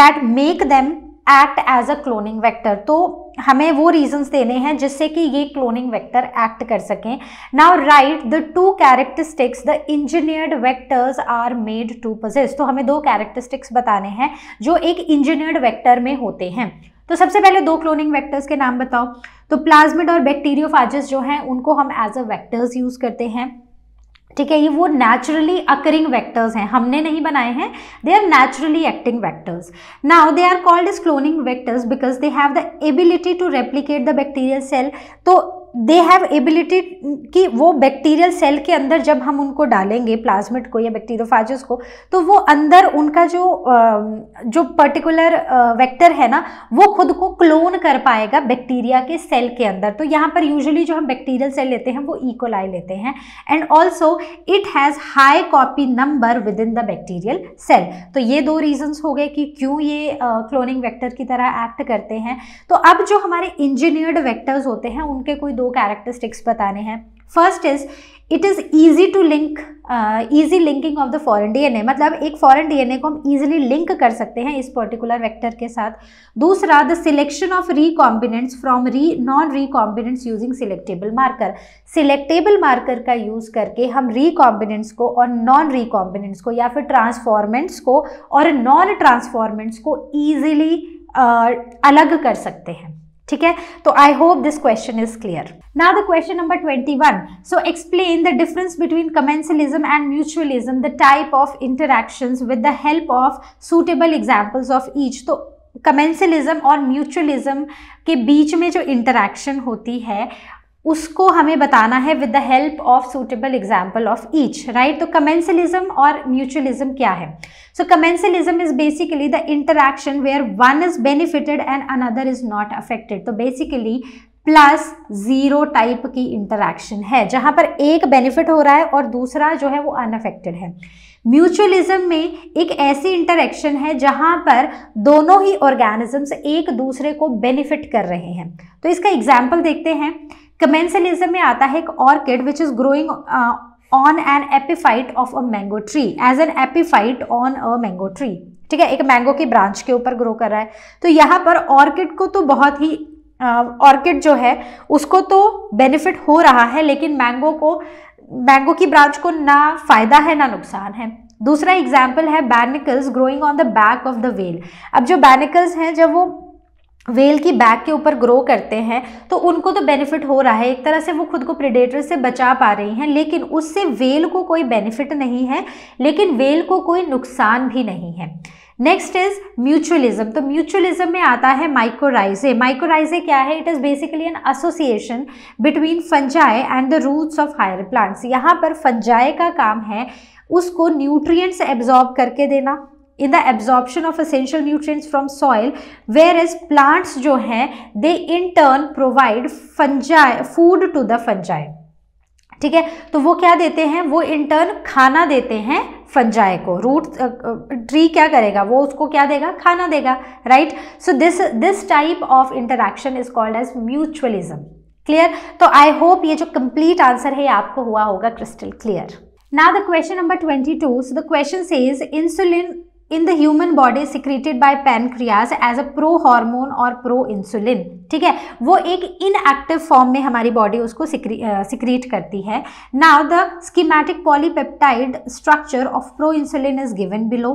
that make them act as a cloning vector तो हमें वो रीजंस देने हैं जिससे कि ये क्लोनिंग वेक्टर एक्ट कर सकें now write the two characteristics the engineered vectors are made to possess तो हमें दो कैरेक्टरिस्टिक्स बताने हैं जो एक इंजीनियर्ड वेक्टर में होते हैं तो सबसे पहले दो क्लोनिंग वेक्टर्स के नाम बताओ तो प्लाज्मिड और बैक्टीरियोफाजिस जो हैं उनको हम एज अ वेक्टर्स यूज़ करते हैं ठीक है ये वो नेचुरली अकरिंग वैक्टर्स हैं हमने नहीं बनाए हैं they are naturally acting vectors now they are called is cloning vectors because they have the ability to replicate the bacterial cell तो दे हैव एबिलिटी कि वो बैक्टीरियल सेल के अंदर जब हम उनको डालेंगे प्लाज्मिट को या बैक्टीरियोफाजस को तो वो अंदर उनका जो जो पर्टिकुलर वेक्टर है ना वो खुद को क्लोन कर पाएगा बैक्टीरिया के सेल के अंदर तो यहाँ पर यूजुअली जो हम बैक्टीरियल सेल लेते हैं वो इकोलाई e. लेते हैं and also it has high copy number within the bacterial cell तो ये दो रीजन्स हो गए कि क्यों ये क्लोनिंग uh, की तरह एक्ट करते हैं तो अब जो हमारे इंजीनियर्ड वैक्टर्स होते हैं उनके कोई दो दो कैरेक्टरिस्टिक्स बताने हैं first is it is easy to link easy linking of the N A मतलब एक एन ए को हम ईजिली लिंक कर सकते हैं इस पर्टिकुलर वैक्टर के साथ दूसरा the selection of recombinants from re non recombinants using selectable marker selectable marker का यूज़ करके हम रिकॉम्बिनेंट्स को और नॉन रिकॉम्बिनेंट्स को या फिर ट्रांसफॉर्मेंट्स को और नॉन ट्रांसफॉर्मेंट्स को ईजिली uh, अलग कर सकते हैं ठीक है तो I hope this question is clear ना the question number twenty one so explain the difference between commensalism and mutualism the type of interaction with the help of suitable examples of each तो commensalism और mutualism के बीच में जो interaction होती है उसको हमें बताना है with the help of suitable example of each right तो कमेंसलिज्म और म्यूचुअलिज्म क्या है so commensalism is basically the interaction where one is benefited and another is not affected तो बेसिकली प्लस ज़ीरो टाइप की इंटरक्शन है जहाँ पर एक बेनिफिट हो रहा है और दूसरा जो है वो अनफेक्टेड है म्यूचुअलिज्म में एक ऐसी इंटरेक्शन है जहाँ पर दोनों ही ऑर्गेनिजम्स एक दूसरे को बेनिफिट कर रहे हैं तो इसका एग्जाम्पल देखते हैं कमेंसलिज्म में आता है एक orchid which is growing on an epiphyte of a mango tree as an epiphyte on a mango tree ठीक है एक मैंगो की ब्रांच के ऊपर ग्रो कर रहा है तो यहाँ पर ऑर्किड को तो बहुत ही ऑर्किड uh, जो है उसको तो बेनिफिट हो रहा है लेकिन मैंगो को मैंगो की ब्रांच को ना फायदा है ना नुकसान है दूसरा एग्जाम्पल है barnacles growing on the back of the whale अब जो बैनिकल्स हैं जब वो वेल की बैक के ऊपर ग्रो करते हैं तो उनको तो बेनिफिट हो रहा है एक तरह से वो खुद को प्रिडेटर से बचा पा रही हैं लेकिन उससे वेल को कोई बेनिफिट नहीं है लेकिन वेल को कोई नुकसान भी नहीं है नेक्स्ट इज म्यूचुअलिज्म तो म्यूचुअलिज्म में आता है माइक्रोराइजे माइक्रोराइजे क्या है it is basically an association between fungi and the roots of higher plants यहाँ पर फंजाए का काम है उसको न्यूट्रिएंट्स एब्जॉर्ब करके देना in the absorption of essential nutrients from soil where is plants जो हैं they in turn provide fungi food to the fungi ठीक है तो वो क्या देते हैं वो इन टर्न खाना देते हैं फंजाई को रूट ट्री क्या करेगा वो उसको क्या देगा खाना देगा right so this this type of interaction is called as mutualism clear तो आई होप ये जो कंप्लीट आंसर है आपको हुआ होगा क्रिस्टल क्लियर ना the question number twenty two so the question is insulin in the human body secreted by pancreas as a pro hormone और pro insulin ठीक है वो एक इनएक्टिव फॉर्म में हमारी बॉडी उसको सिक्रेट करती है now the schematic polypeptide structure of pro insulin is given below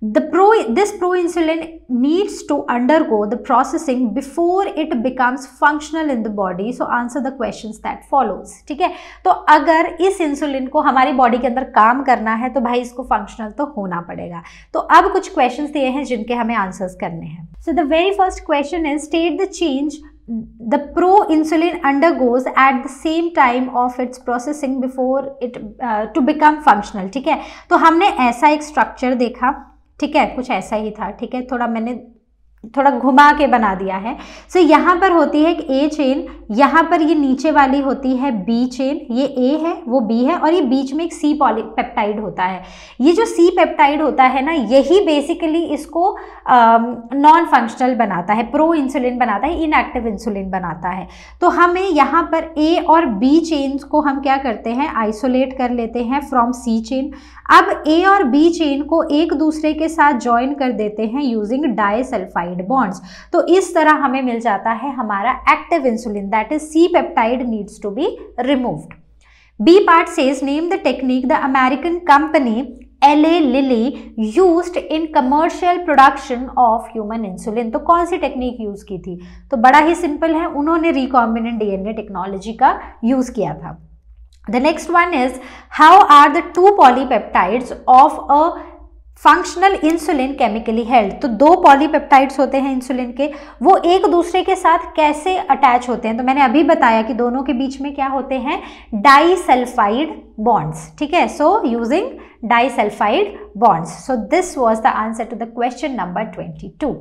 The pro, this proinsulin needs to undergo the processing before it becomes functional in the body. So answer the questions that follows. theek hai to agar is insulin ko hamari body ke andar kaam karna hai to bhai isko functional to hona padega to ab kuch questions diye hain jinke hame answers karne hain so the very first question is state the change the pro-insulin undergoes at the same time of its processing before it uh, to become functional theek hai to humne aisa ek structure dekha ठीक है कुछ ऐसा ही था ठीक है थोड़ा मैंने थोड़ा घुमा के बना दिया है सो so, यहाँ पर होती है एक ए चेन यहाँ पर ये नीचे वाली होती है बी चेन ये ए है वो बी है और ये बीच में एक सी पॉली पेप्टाइड होता है ये जो सी पेप्टाइड होता है ना यही बेसिकली इसको नॉन फंक्शनल बनाता है प्रो इंसुलिन बनाता है इनएक्टिव इंसुलिन बनाता है तो हमें यहाँ पर ए और बी चेन को हम क्या करते हैं आइसोलेट कर लेते हैं फ्रॉम सी चेन अब ए और बी चेन को एक दूसरे के साथ ज्वाइन कर देते हैं यूजिंग डाई पेप्टाइड बॉन्ड्स तो इस तरह हमें मिल जाता है हमारा active insulin that is C peptide needs to be removed B part says name the technique the American company Eli Lilly use in commercial production of human insulin तो कौन सी technique use की थी तो बड़ा ही simple है उन्होंने recombinant DNA technology का use किया था the next one is how are the two polypeptides of a functional insulin chemically held तो दो पॉलीपेप्टाइड्स होते हैं इंसुलिन के वो एक दूसरे के साथ कैसे अटैच होते हैं तो मैंने अभी बताया कि दोनों के बीच में क्या होते हैं डाइसल्फाइड बॉन्ड्स ठीक है so using disulphide bonds so this was the answer to the question number twenty two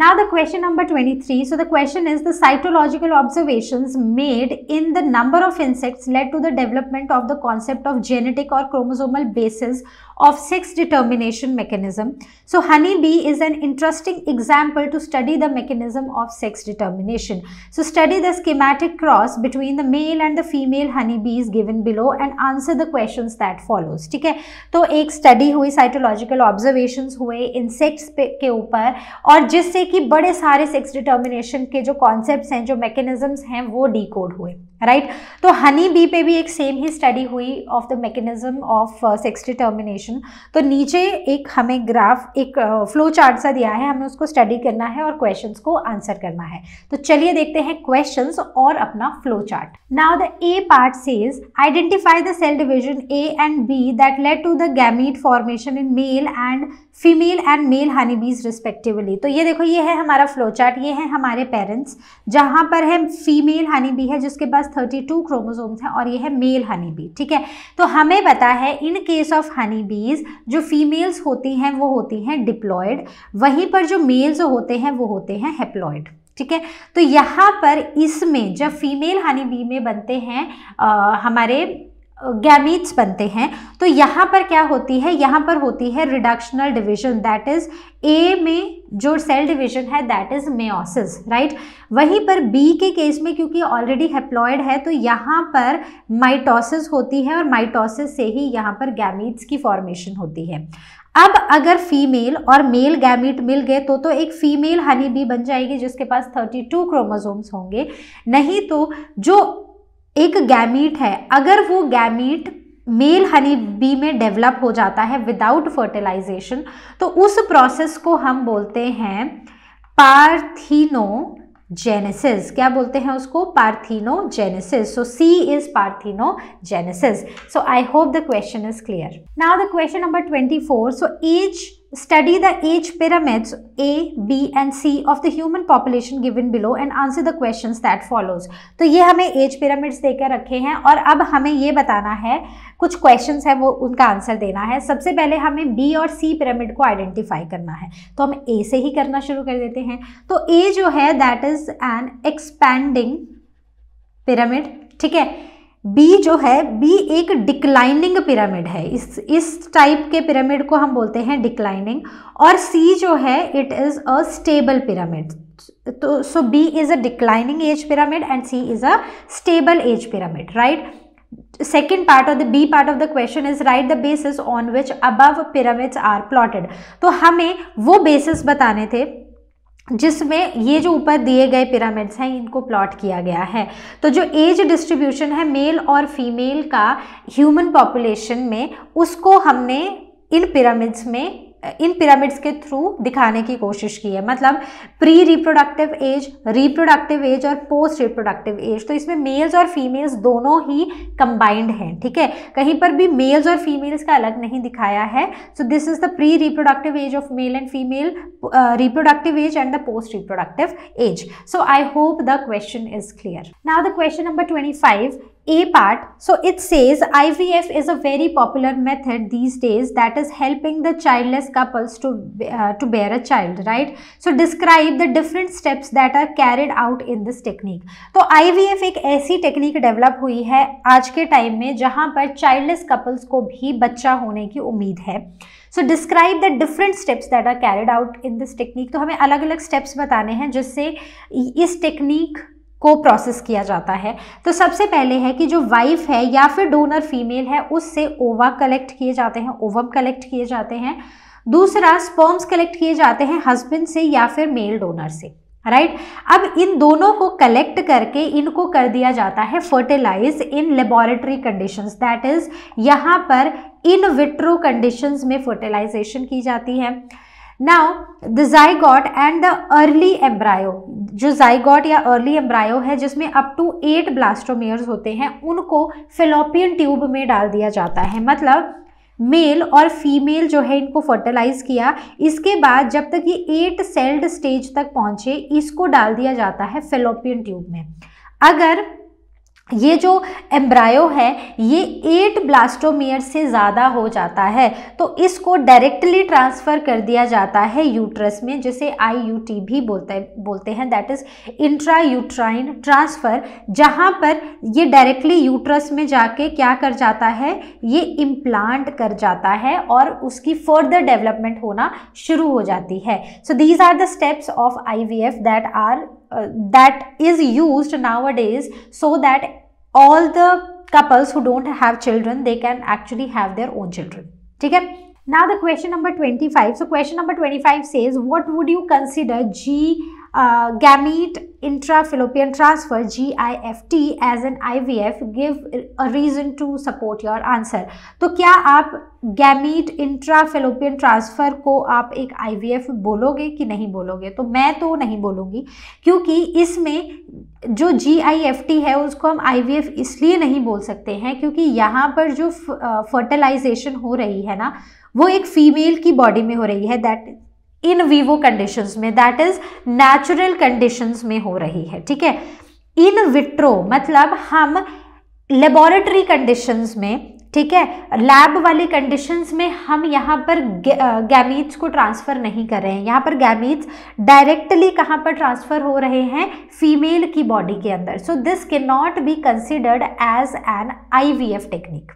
Now the question number 23. So the question is the cytological observations made in the number of insects led to the development of the concept of genetic or chromosomal basis of sex determination mechanism. So honeybee is an interesting example to study the mechanism of sex determination. So study the schematic cross between the male and the female honeybees given below and answer the questions that follows. ठीक है तो एक study हुई cytological observations हुए insects के ऊपर और जिससे कि बड़े सारे सेक्स डिटर्मिनेशन के जो कॉन्सेप्ट हैं जो मैकेनिज्म हैं वो डीकोड हुए राइट right? तो हनी बी पे भी एक सेम ही स्टडी हुई of the mechanism of sex determination तो नीचे एक हमें ग्राफ एक फ्लो uh, चार्ट सा दिया है हमें उसको स्टडी करना है और क्वेश्चंस को आंसर करना है तो चलिए देखते हैं क्वेश्चंस और अपना flow chart now the A part says identify the cell division A and B that led to the gamete formation in male and female and male honey bees respectively तो ये देखो ये है हमारा फ्लो चार्ट ये है हमारे parents जहाँ पर है फीमेल हनी बी है जिसके पास थर्टी टू क्रोमोसोम्स हैं और ये है मेल हनी बी ठीक है तो हमें पता है इन केस ऑफ हनी बीज जो फीमेल्स होती हैं वो होती हैं डिप्लॉयड वहीं पर जो मेल्स होते हैं वो होते हैं हेप्लॉयड ठीक है तो यहाँ पर इसमें जब फीमेल हनी बी में बनते हैं आ, हमारे गैमीट्स बनते हैं तो यहाँ पर क्या होती है यहाँ पर होती है reductional division that is A में जो सेल डिवीजन है दैट इज मेओसिस राइट वहीं पर बी के केस में क्योंकि ऑलरेडी हेप्लॉयड है तो यहाँ पर माइटोसिस होती है और माइटोसिस से ही यहाँ पर गैमीट्स की फॉर्मेशन होती है अब अगर फीमेल और मेल गैमीट मिल गए तो तो एक फीमेल हनी बी बन जाएगी जिसके पास 32 क्रोमोसोम्स होंगे नहीं तो जो एक गैमीट है अगर वो गैमीट मेल हनी बी में डेवलप हो जाता है विदाउट फर्टिलाइजेशन तो उस प्रोसेस को हम बोलते हैं पार्थिनोजेनेसिस क्या बोलते हैं उसको parthenogenesis so C is parthenogenesis so I hope the question is clear now the question number twenty four so as Study the age pyramids A, B and C of the human population given below and answer the questions that follows. तो ये हमें as pyramids देकर रखे हैं और अब हमें ये बताना है कुछ क्वेश्चंस हैं वो उनका आंसर देना है सबसे पहले हमें बी और सी पिरामिड को आइडेंटिफाई करना है तो हम ए से ही करना शुरू कर देते हैं तो ए जो है that is an expanding pyramid ठीक है बी जो है बी एक डिक्लाइनिंग पिरामिड है इस इस टाइप के पिरामिड को हम बोलते हैं डिक्लाइनिंग और सी जो है it is a stable pyramid तो so B is a declining age pyramid and C is a stable age pyramid right second part of the B part of the question is write the basis on which अब pyramids are plotted तो हमें वो basis बताने थे जिसमें ये जो ऊपर दिए गए पिरामिड्स हैं इनको प्लॉट किया गया है तो जो एज डिस्ट्रीब्यूशन है मेल और फीमेल का ह्यूमन पॉपुलेशन में उसको हमने इन पिरामिड्स में इन पिरामिड्स के थ्रू दिखाने की कोशिश की है मतलब pre reproductive age reproductive age और पोस्ट रिप्रोडक्टिव एज तो इसमें मेल्स और फीमेल्स दोनों ही कंबाइंड हैं ठीक है कहीं पर भी मेल्स और फीमेल्स का अलग नहीं दिखाया है so this is the pre reproductive age of male and female reproductive age and the post reproductive age so I hope the question is clear now the question number twenty five A part, so it says IVF is a very popular method these days that is helping the childless couples to, uh, to bear a child, right? So describe the different steps that are carried out in this technique. तो IVF एक ऐसी technique develop हुई है आज के time में जहाँ पर childless couples को भी बच्चा होने की उम्मीद है so describe the different steps that are carried out in this technique तो हमें अलग अलग स्टेप्स बताने हैं जिससे इस टेक्निक को प्रोसेस किया जाता है तो सबसे पहले है कि जो वाइफ है या फिर डोनर फीमेल है उससे ओवा कलेक्ट किए जाते हैं ओवम कलेक्ट किए जाते हैं दूसरा स्पर्म्स कलेक्ट किए जाते हैं हस्बैंड से या फिर मेल डोनर से राइट right? अब इन दोनों को कलेक्ट करके इनको कर दिया जाता है fertilize in laboratory conditions that is यहाँ पर इन विट्रो कंडीशंस में फर्टिलाइजेशन की जाती है now the zygote and the early embryo जो जाइगॉट या अर्ली एम्ब्रायो है जिसमें अप टू एट ब्लास्टोमेयर्स होते हैं उनको फिलोपियन ट्यूब में डाल दिया जाता है मतलब मेल और फीमेल जो है इनको फर्टिलाइज़ किया इसके बाद जब तक ये एट सेल्ड स्टेज तक पहुँचे इसको डाल दिया जाता है फेलोपियन ट्यूब में अगर ये जो एम्ब्रायो है ये एट ब्लास्टोमियर से ज़्यादा हो जाता है तो इसको डायरेक्टली ट्रांसफ़र कर दिया जाता है यूट्रस में जिसे आईयूटी भी बोलते बोलते हैं that is intrauterine transfer जहाँ पर ये डायरेक्टली यूट्रस में जाके क्या कर जाता है ये इम्प्लांट कर जाता है और उसकी फर्दर डेवलपमेंट होना शुरू हो जाती है so these are the steps of I that are uh, that is used nowadays so that all the couples who don't have children they can actually have their own children okay now the question number 25 so question number 25 says what would you consider g gamete transfer G I F T as an I V F give a reason to support your answer तो क्या आप gamete इंट्राफिलोपियन transfer को आप एक आई V F बोलोगे कि नहीं बोलोगे तो मैं तो नहीं बोलूँगी क्योंकि इसमें जो जी आई एफ टी है उसको हम आई वी एफ इसलिए नहीं बोल सकते हैं क्योंकि यहाँ पर जो फर्टिलाइजेशन हो रही है ना वो एक फ़ीमेल की बॉडी में हो रही है दैट इन वीवो कंडीशंस में दैट इज नेचुरल कंडीशंस में हो रही है ठीक है इन विट्रो मतलब हम लेबोरेटरी कंडीशंस में ठीक है लैब वाली कंडीशंस में हम यहाँ पर गैमीट्स को ट्रांसफ़र नहीं कर रहे हैं यहाँ पर गैमीट्स डायरेक्टली कहाँ पर ट्रांसफ़र हो रहे हैं फीमेल की बॉडी के अंदर so this can not be considered as an IVF technique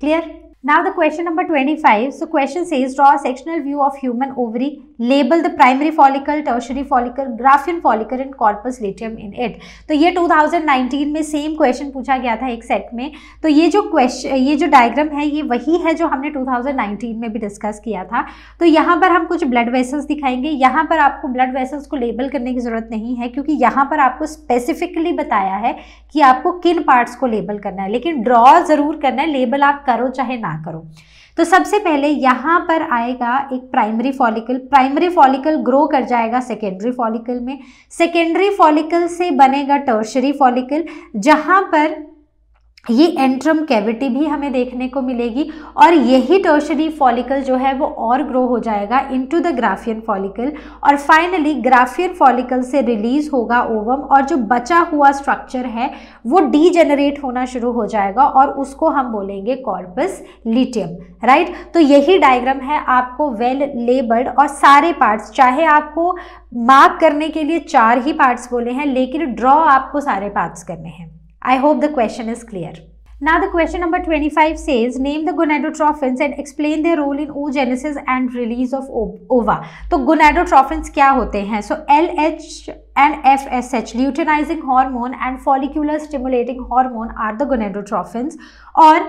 clear now the question number twenty five so question says draw sectional view of human ovary label the primary follicle tertiary follicle graphene follicle in corpus luteum in it तो ये 2019 में same question पूछा गया था एक set में तो ये जो क्वेश्चन ये जो डायग्राम है ये वही है जो हमने 2019 में भी डिस्कस किया था तो यहाँ पर हम कुछ ब्लड वेसल्स दिखाएंगे यहाँ पर आपको ब्लड वेसल्स को लेबल करने की ज़रूरत नहीं है क्योंकि यहाँ पर आपको स्पेसिफिकली बताया है कि आपको किन पार्ट्स को लेबल करना है लेकिन ड्रॉ ज़रूर करना है लेबल आप करो चाहे ना करो तो सबसे पहले यहाँ पर आएगा एक primary follicle primary follicle grow कर जाएगा सेकेंडरी फॉलिकल में सेकेंडरी फॉलिकल से बनेगा टर्शरी फॉलिकल जहाँ पर ये एंट्रम कैविटी भी हमें देखने को मिलेगी और यही टर्शरी फॉलिकल जो है वो और ग्रो हो जाएगा इनटू द ग्राफियन फॉलिकल और फाइनली ग्राफियन फॉलिकल से रिलीज़ होगा ओवम और जो बचा हुआ स्ट्रक्चर है वो डीजेनरेट होना शुरू हो जाएगा और उसको हम बोलेंगे कॉर्पस लिटियम राइट तो यही डायग्राम है आपको वेल लेबर्ड और सारे पार्ट्स चाहे आपको मार्क करने के लिए चार ही पार्ट्स बोले हैं लेकिन ड्रॉ आपको सारे पार्ट्स करने हैं I hope the question is clear. Now the question number 25 says name the gonadotrophins and explain their role in oogenesis and release of ova. So, gonadotrophins क्या होते हैं? So LH F S H luteinizing hormone and follicular stimulating hormone are the gonadotrophins और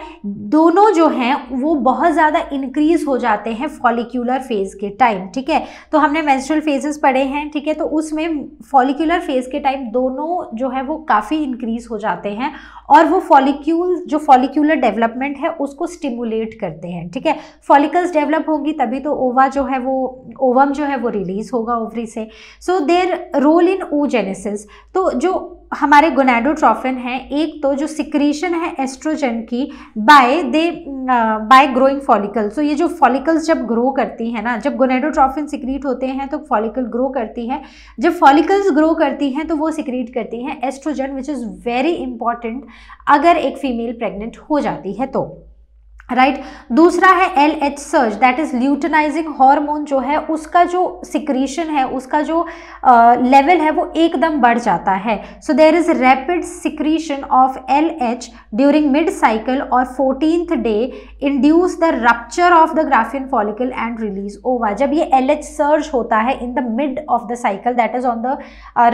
दोनों जो हैं वो बहुत ज़्यादा इंक्रीज हो जाते हैं फॉलिकुलर फेज़ के टाइम ठीक है तो हमने मेंस्ट्रुअल फेजेस पढ़े हैं ठीक है तो उसमें फॉलिकुलर फेज़ के टाइम दोनों जो है वो काफ़ी इंक्रीज हो जाते हैं और वो फॉलिक्यूल जो फॉलिकुलर डेवलपमेंट है उसको स्टिमुलेट करते हैं ठीक है फॉलिकल्स डेवलप होगी तभी तो ओवा जो है वो ओवम जो है वो रिलीज़ होगा ओवरी से सो देर रोल इन इन ओजेनेसिस तो जो हमारे गोनेडोट्रॉफिन है एक तो जो सिक्रीशन है एस्ट्रोजन की by the by growing follicle तो ये जो फॉलिकल्स जब ग्रो करती है ना जब गोनेडोट्रॉफिन सिक्रीट होते हैं तो फॉलिकल ग्रो करती है जब फॉलिकल्स ग्रो करती हैं तो वो सिक्रीट करती हैं oestrogen which is very important अगर एक फीमेल प्रेग्नेंट हो जाती है तो राइट right? दूसरा है L H surge that is luteinizing hormone जो है उसका जो सिक्रीशन है उसका जो लेवल uh, है वो एकदम बढ़ जाता है so there is rapid secretion of L H during mid cycle और fourteenth day induce the rupture of the Graafian follicle and release ova जब ये एल एच सर्ज होता है in the mid of the cycle that is on the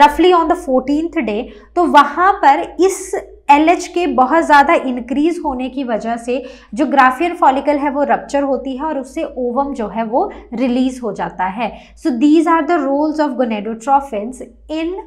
रफली on the fourteenth day तो वहाँ पर इस एल के बहुत ज़्यादा इंक्रीज होने की वजह से जो ग्राफियर फॉलिकल है वो रप्चर होती है और उससे ओवम जो है वो रिलीज हो जाता है so these are the roles of gonadotrophins in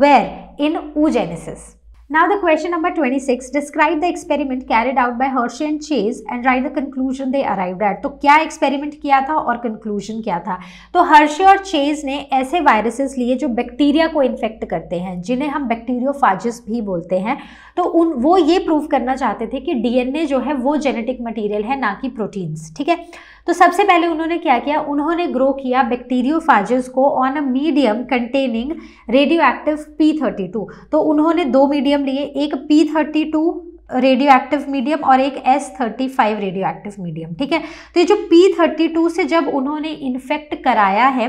where in oogenesis Now the question number 26 describe the experiment carried out by Hershey and Chase and write the conclusion they arrived at तो क्या experiment किया था और conclusion क्या था तो Hershey और chase ने ऐसे वायरसेस लिए जो बैक्टीरिया को इन्फेक्ट करते हैं जिन्हें हम बैक्टीरियोफाजिस भी बोलते हैं तो उन वो ये प्रूव करना चाहते थे कि डीएनए जो है वो जेनेटिक मटेरियल है ना कि प्रोटीन्स ठीक है तो सबसे पहले उन्होंने क्या किया उन्होंने ग्रो किया बैक्टीरियोफाजेस को on a medium containing radioactive P thirty two तो उन्होंने दो मीडियम लिए एक P thirty two radioactive medium और एक S thirty five radioactive medium ठीक है तो ये जो पी थर्टी टू से जब उन्होंने इन्फेक्ट कराया है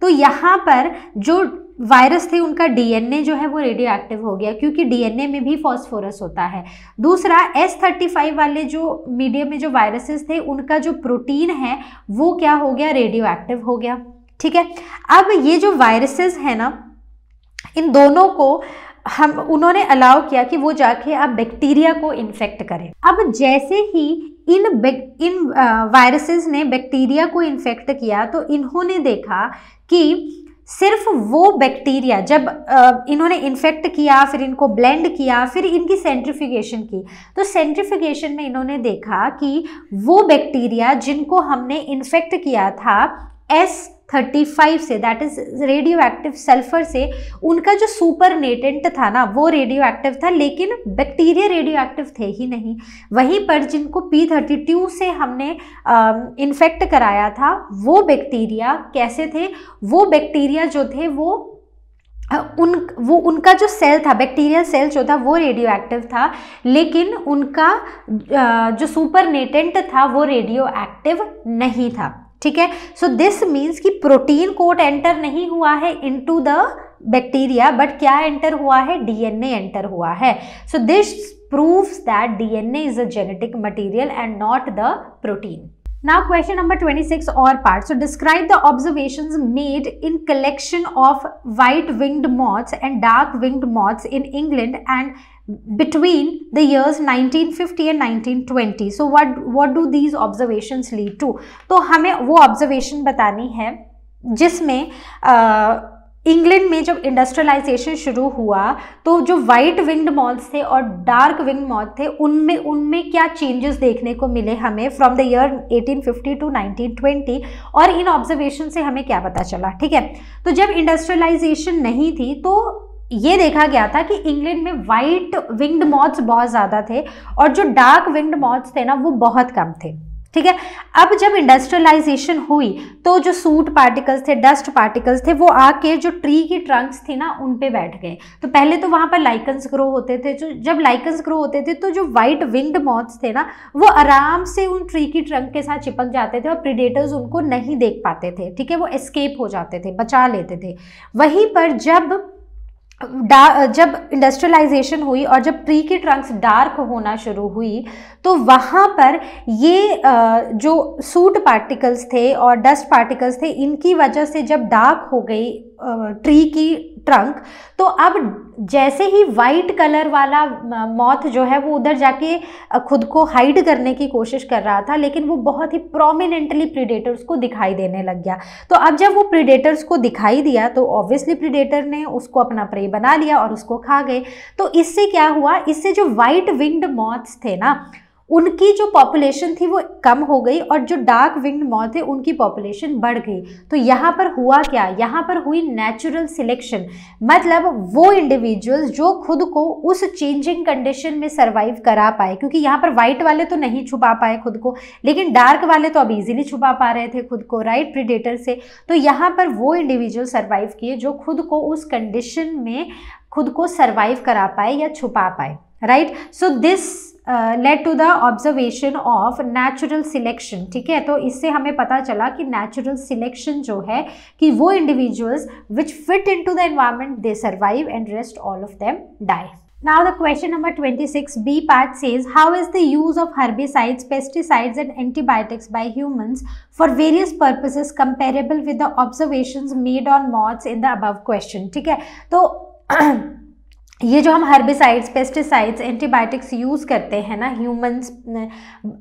तो यहाँ पर जो वायरस थे उनका डीएनए जो है वो रेडियो एक्टिव हो गया क्योंकि डीएनए में भी फॉस्फोरस होता है दूसरा एस थर्टी फाइव वाले जो मीडियम में जो वायरसेस थे उनका जो प्रोटीन है वो क्या हो गया रेडियो एक्टिव हो गया ठीक है अब ये जो वायरसेस है ना इन दोनों को हम उन्होंने अलाउ किया कि वो जाके अब बैक्टीरिया को इन्फेक्ट करें अब जैसे ही इन इन वायरसेस ने बैक्टीरिया को इन्फेक्ट किया तो इन्होंने देखा कि सिर्फ वो बैक्टीरिया जब इन्होंने इन्फेक्ट किया फिर इनको ब्लेंड किया फिर इनकी सेंट्रीफिकेशन की तो सेंट्रिफिकेशन में इन्होंने देखा कि वो बैक्टीरिया जिनको हमने इन्फेक्ट किया था एस थर्टी फाइव से that is radioactive sulphur से उनका जो सुपर नेटेंट था ना वो रेडियो एक्टिव था लेकिन बैक्टीरिया रेडियो एक्टिव थे ही नहीं वहीं पर जिनको पी थर्टी टू से हमने इन्फेक्ट कराया था वो बैक्टीरिया कैसे थे वो बैक्टीरिया जो थे वो उन वो उनका जो सेल था बैक्टीरियल सेल जो था वो रेडियो एक्टिव था लेकिन उनका जो सुपर नेटेंट था वो रेडियो एक्टिव नहीं था ठीक है सो दिस मीन्स कि प्रोटीन कोट एंटर नहीं हुआ है into the bacteria but क्या एंटर हुआ है डीएनए एंटर हुआ है so this prove that DNA is a genetic material and not the protein now question number twenty six और part so describe the observation made in collection of white winged moths and dark winged moths in England and between the years 1950 and 1920 so what what do these observations lead to तो हमें वो observation बतानी है जिसमें England में जब industrialisation शुरू हुआ तो जो वाइट विंड मॉल्स थे और डार्क विंड मॉल थे उनमें उनमें क्या चेंजेस देखने को मिले हमें फ्रॉम द ईयर 1850 टू 1920 और इन ऑब्जर्वेशन से हमें क्या पता चला ठीक है तो जब इंडस्ट्रियलाइजेशन नहीं थी तो ये देखा गया था कि इंग्लैंड में वाइट विंग्ड मॉथ्स बहुत ज़्यादा थे और जो डार्क विंग्ड मॉथ्स थे ना वो बहुत कम थे ठीक है अब जब इंडस्ट्रियलाइजेशन हुई तो जो सूट पार्टिकल्स थे डस्ट पार्टिकल्स थे वो आके जो ट्री की ट्रंक्स थी ना उन पे बैठ गए तो पहले तो वहाँ पर लाइकन्स ग्रो होते थे जो जब लाइकन्स ग्रो होते थे तो जो वाइट विंग्ड मॉथ्स थे ना वो आराम से उन ट्री की ट्रंक के साथ चिपक जाते थे और प्रिडेटर्स उनको नहीं देख पाते थे ठीक है वो एस्केप हो जाते थे बचा लेते थे वहीं पर जब जब इंडस्ट्रियलाइजेशन हुई और जब ट्री की ट्रंक्स डार्क होना शुरू हुई तो वहाँ पर ये जो सूट पार्टिकल्स थे और डस्ट पार्टिकल्स थे इनकी वजह से जब डार्क हो गई ट्री की ट्रंक तो अब जैसे ही वाइट कलर वाला मौथ जो है वो उधर जाके खुद को हाइड करने की कोशिश कर रहा था लेकिन वो बहुत ही प्रोमिनेंटली प्रीडेटर्स को दिखाई देने लग गया तो अब जब वो प्रीडेटर्स को दिखाई दिया तो ऑब्वियसली प्रीडेटर ने उसको अपना प्रे बना लिया और उसको खा गए तो इससे क्या हुआ इससे जो वाइट विंग्ड मॉथ्स थे ना उनकी जो पॉपुलेशन थी वो कम हो गई और जो डार्क विंग्ड मॉथ है उनकी पॉपुलेशन बढ़ गई तो यहाँ पर हुआ क्या यहाँ पर हुई नेचुरल सिलेक्शन मतलब वो इंडिविजुअल्स जो खुद को उस चेंजिंग कंडीशन में सर्वाइव करा पाए क्योंकि यहाँ पर वाइट वाले तो नहीं छुपा पाए खुद को लेकिन डार्क वाले तो अब ईजिली छुपा पा रहे थे खुद को राइट प्रिडेटर से तो यहाँ पर वो इंडिविजुअल सर्वाइव किए जो खुद को उस कंडीशन में खुद को सर्वाइव करा पाए या छुपा पाए right so this led to the observation of natural selection ठीक है तो इससे हमें पता चला कि नेचुरल सिलेक्शन जो है कि वो individuals which fit into the environment they survive and rest all of them die Now the question number twenty-six B part says how is the use of herbicides, pesticides and antibiotics by humans for various purposes comparable with the observations made on moths in the above question ठीक है तो ये जो हम herbicides pesticides antibiotics use करते हैं ना humans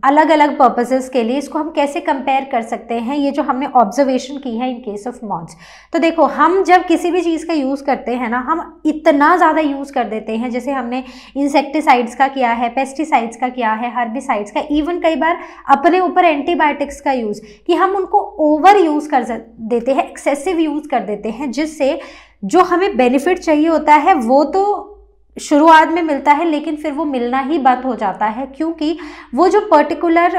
अलग अलग पर्पसेस के लिए इसको हम कैसे कंपेयर कर सकते हैं ये जो हमने ऑब्जर्वेशन की है इन केस ऑफ मॉन्स तो देखो हम जब किसी भी चीज़ का यूज़ करते हैं ना हम इतना ज़्यादा यूज़ कर देते हैं जैसे हमने इंसेक्टिसाइड्स का किया है पेस्टिसाइड्स का किया है हर्बिसाइड्स का इवन कई बार अपने ऊपर एंटीबायोटिक्स का यूज़ कि हम उनको ओवर यूज़ कर देते हैं एक्सेसिव यूज़ कर देते हैं जिससे जो हमें बेनिफिट चाहिए होता है वो तो शुरुआत में मिलता है लेकिन फिर वो मिलना ही बंद हो जाता है क्योंकि वो जो पर्टिकुलर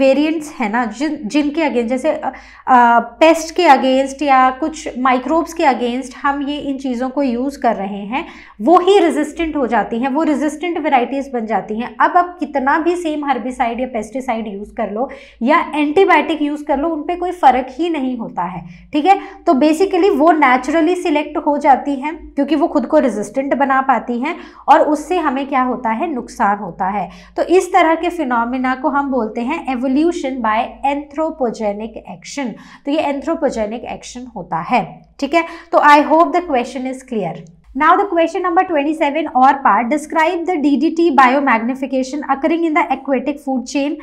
वेरिएंट्स है ना जिन जिनके अगेंस्ट जैसे आ, आ, पेस्ट के अगेंस्ट या कुछ माइक्रोब्स के अगेंस्ट हम ये इन चीज़ों को यूज़ कर रहे हैं वो ही रेजिस्टेंट हो जाती हैं वो रेजिस्टेंट वेराइटीज़ बन जाती हैं अब आप कितना भी सेम हर्बिसाइड या पेस्टिसाइड यूज़ कर लो या एंटीबायोटिक यूज़ कर लो उन पर कोई फ़र्क ही नहीं होता है ठीक है तो बेसिकली वो नेचुरली सिलेक्ट हो जाती हैं क्योंकि वो खुद को रेजिस्टेंट बना पाती हैं हैं और उससे हमें क्या होता है नुकसान होता है तो इस तरह के फिनोमिना को हम बोलते हैं एवोल्यूशन बाय एंथ्रोपोजेनिक एक्शन तो ये एंथ्रोपोजेनिक एक्शन होता है ठीक है तो I hope the question is clear Now the question number 27 or part describe the DDT biomagnification occurring in the aquatic food chain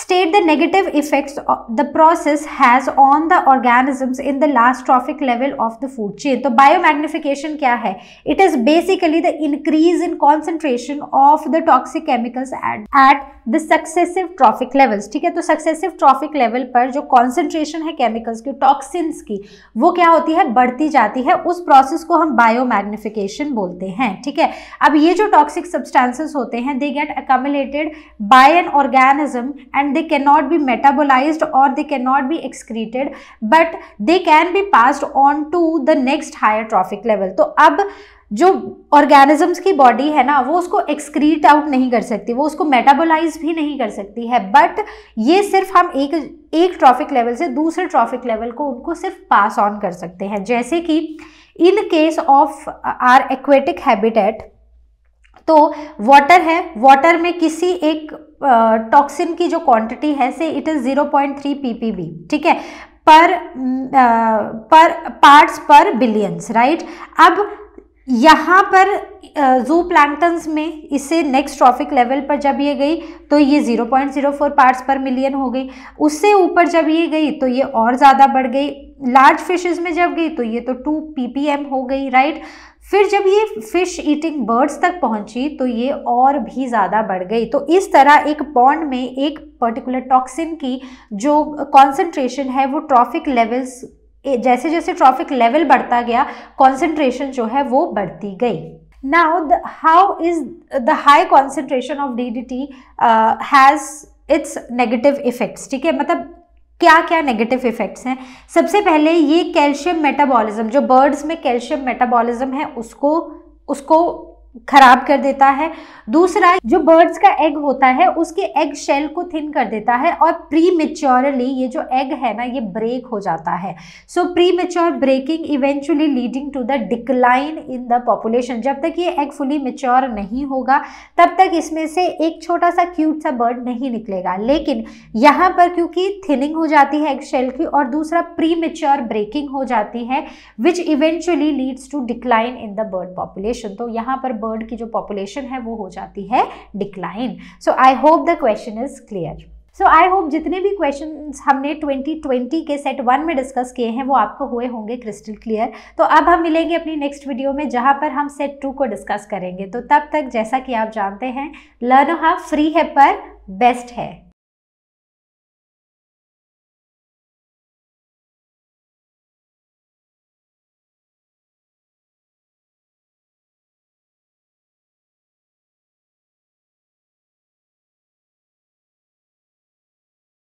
state the negative effects the process has on the organisms in the last trophic level of the food chain तो biomagnification क्या है it is basically the increase in concentration of the toxic chemicals at, at the successive trophic levels ठीक है तो successive trophic level पर जो concentration है chemicals की toxins की वो क्या होती है बढ़ती जाती है उस process को हम biomagnification बोलते हैं ठीक है अब ये जो toxic substances होते हैं they get accumulated by an organism and and they can not be metabolize और they can not be excreted but they can be passed on to the next higher trophic level तो अब जो organisms की body है ना वो उसको excrete out नहीं कर सकती वो उसको मेटाबोलाइज भी नहीं कर सकती है बट ये सिर्फ हम एक एक ट्रॉफिक लेवल से दूसरे ट्रॉफिक लेवल को उनको सिर्फ पास ऑन कर सकते हैं जैसे कि in case of our aquatic habitat तो वाटर है वाटर में किसी एक टॉक्सिन की जो क्वांटिटी है से इट इज़ 0.3 पॉइंट पीपीबी ठीक है पर पर पार्ट्स पर बिलियंस राइट अब यहाँ पर जू प्लैंक्टन्स में इससे नेक्स्ट ट्रॉफिक लेवल पर जब ये गई तो ये 0.04 पार्ट्स पर मिलियन हो गई उससे ऊपर जब ये गई तो ये और ज़्यादा बढ़ गई लार्ज फिशेस में जब गई तो ये तो टू पीपीएम हो गई राइट फिर जब ये फिश ईटिंग बर्ड्स तक पहुंची तो ये और भी ज़्यादा बढ़ गई तो इस तरह एक पॉन्ड में एक पर्टिकुलर टॉक्सिन की जो कॉन्सेंट्रेशन है वो ट्रॉफिक लेवल्स जैसे जैसे ट्रॉफिक लेवल बढ़ता गया कॉन्सेंट्रेशन जो है वो बढ़ती गई the how is the high concentration of D D T has its negative effects ठीक है मतलब क्या क्या नेगेटिव इफ़ेक्ट्स हैं सबसे पहले ये कैल्शियम मेटाबॉलिज्म जो बर्ड्स में कैल्शियम मेटाबॉलिज्म है उसको उसको खराब कर देता है दूसरा जो बर्ड्स का एग होता है उसके एग शेल को थिन कर देता है और प्री मेच्योरली ये जो एग है ना ये ब्रेक हो जाता है so premature breaking eventually leading to the decline in the population जब तक ये एग फुली मेच्योर नहीं होगा तब तक इसमें से एक छोटा सा क्यूट सा बर्ड नहीं निकलेगा लेकिन यहाँ पर क्योंकि थिनिंग हो जाती है एग शेल की और दूसरा प्री मेच्योर ब्रेकिंग हो जाती है which eventually leads to decline in the bird population तो यहाँ पर बर्ड की जो पॉपुलेशन है वो हो जाती है decline so I hope the question is clear so I hope जितने भी क्वेश्चन हमने 2020 के सेट वन में डिस्कस किए हैं वो आपको हुए होंगे क्रिस्टल क्लियर तो अब हम मिलेंगे अपनी नेक्स्ट वीडियो में जहाँ पर हम सेट टू को डिस्कस करेंगे तो तब तक जैसा कि आप जानते हैं लर्न हा फ्री है पर बेस्ट है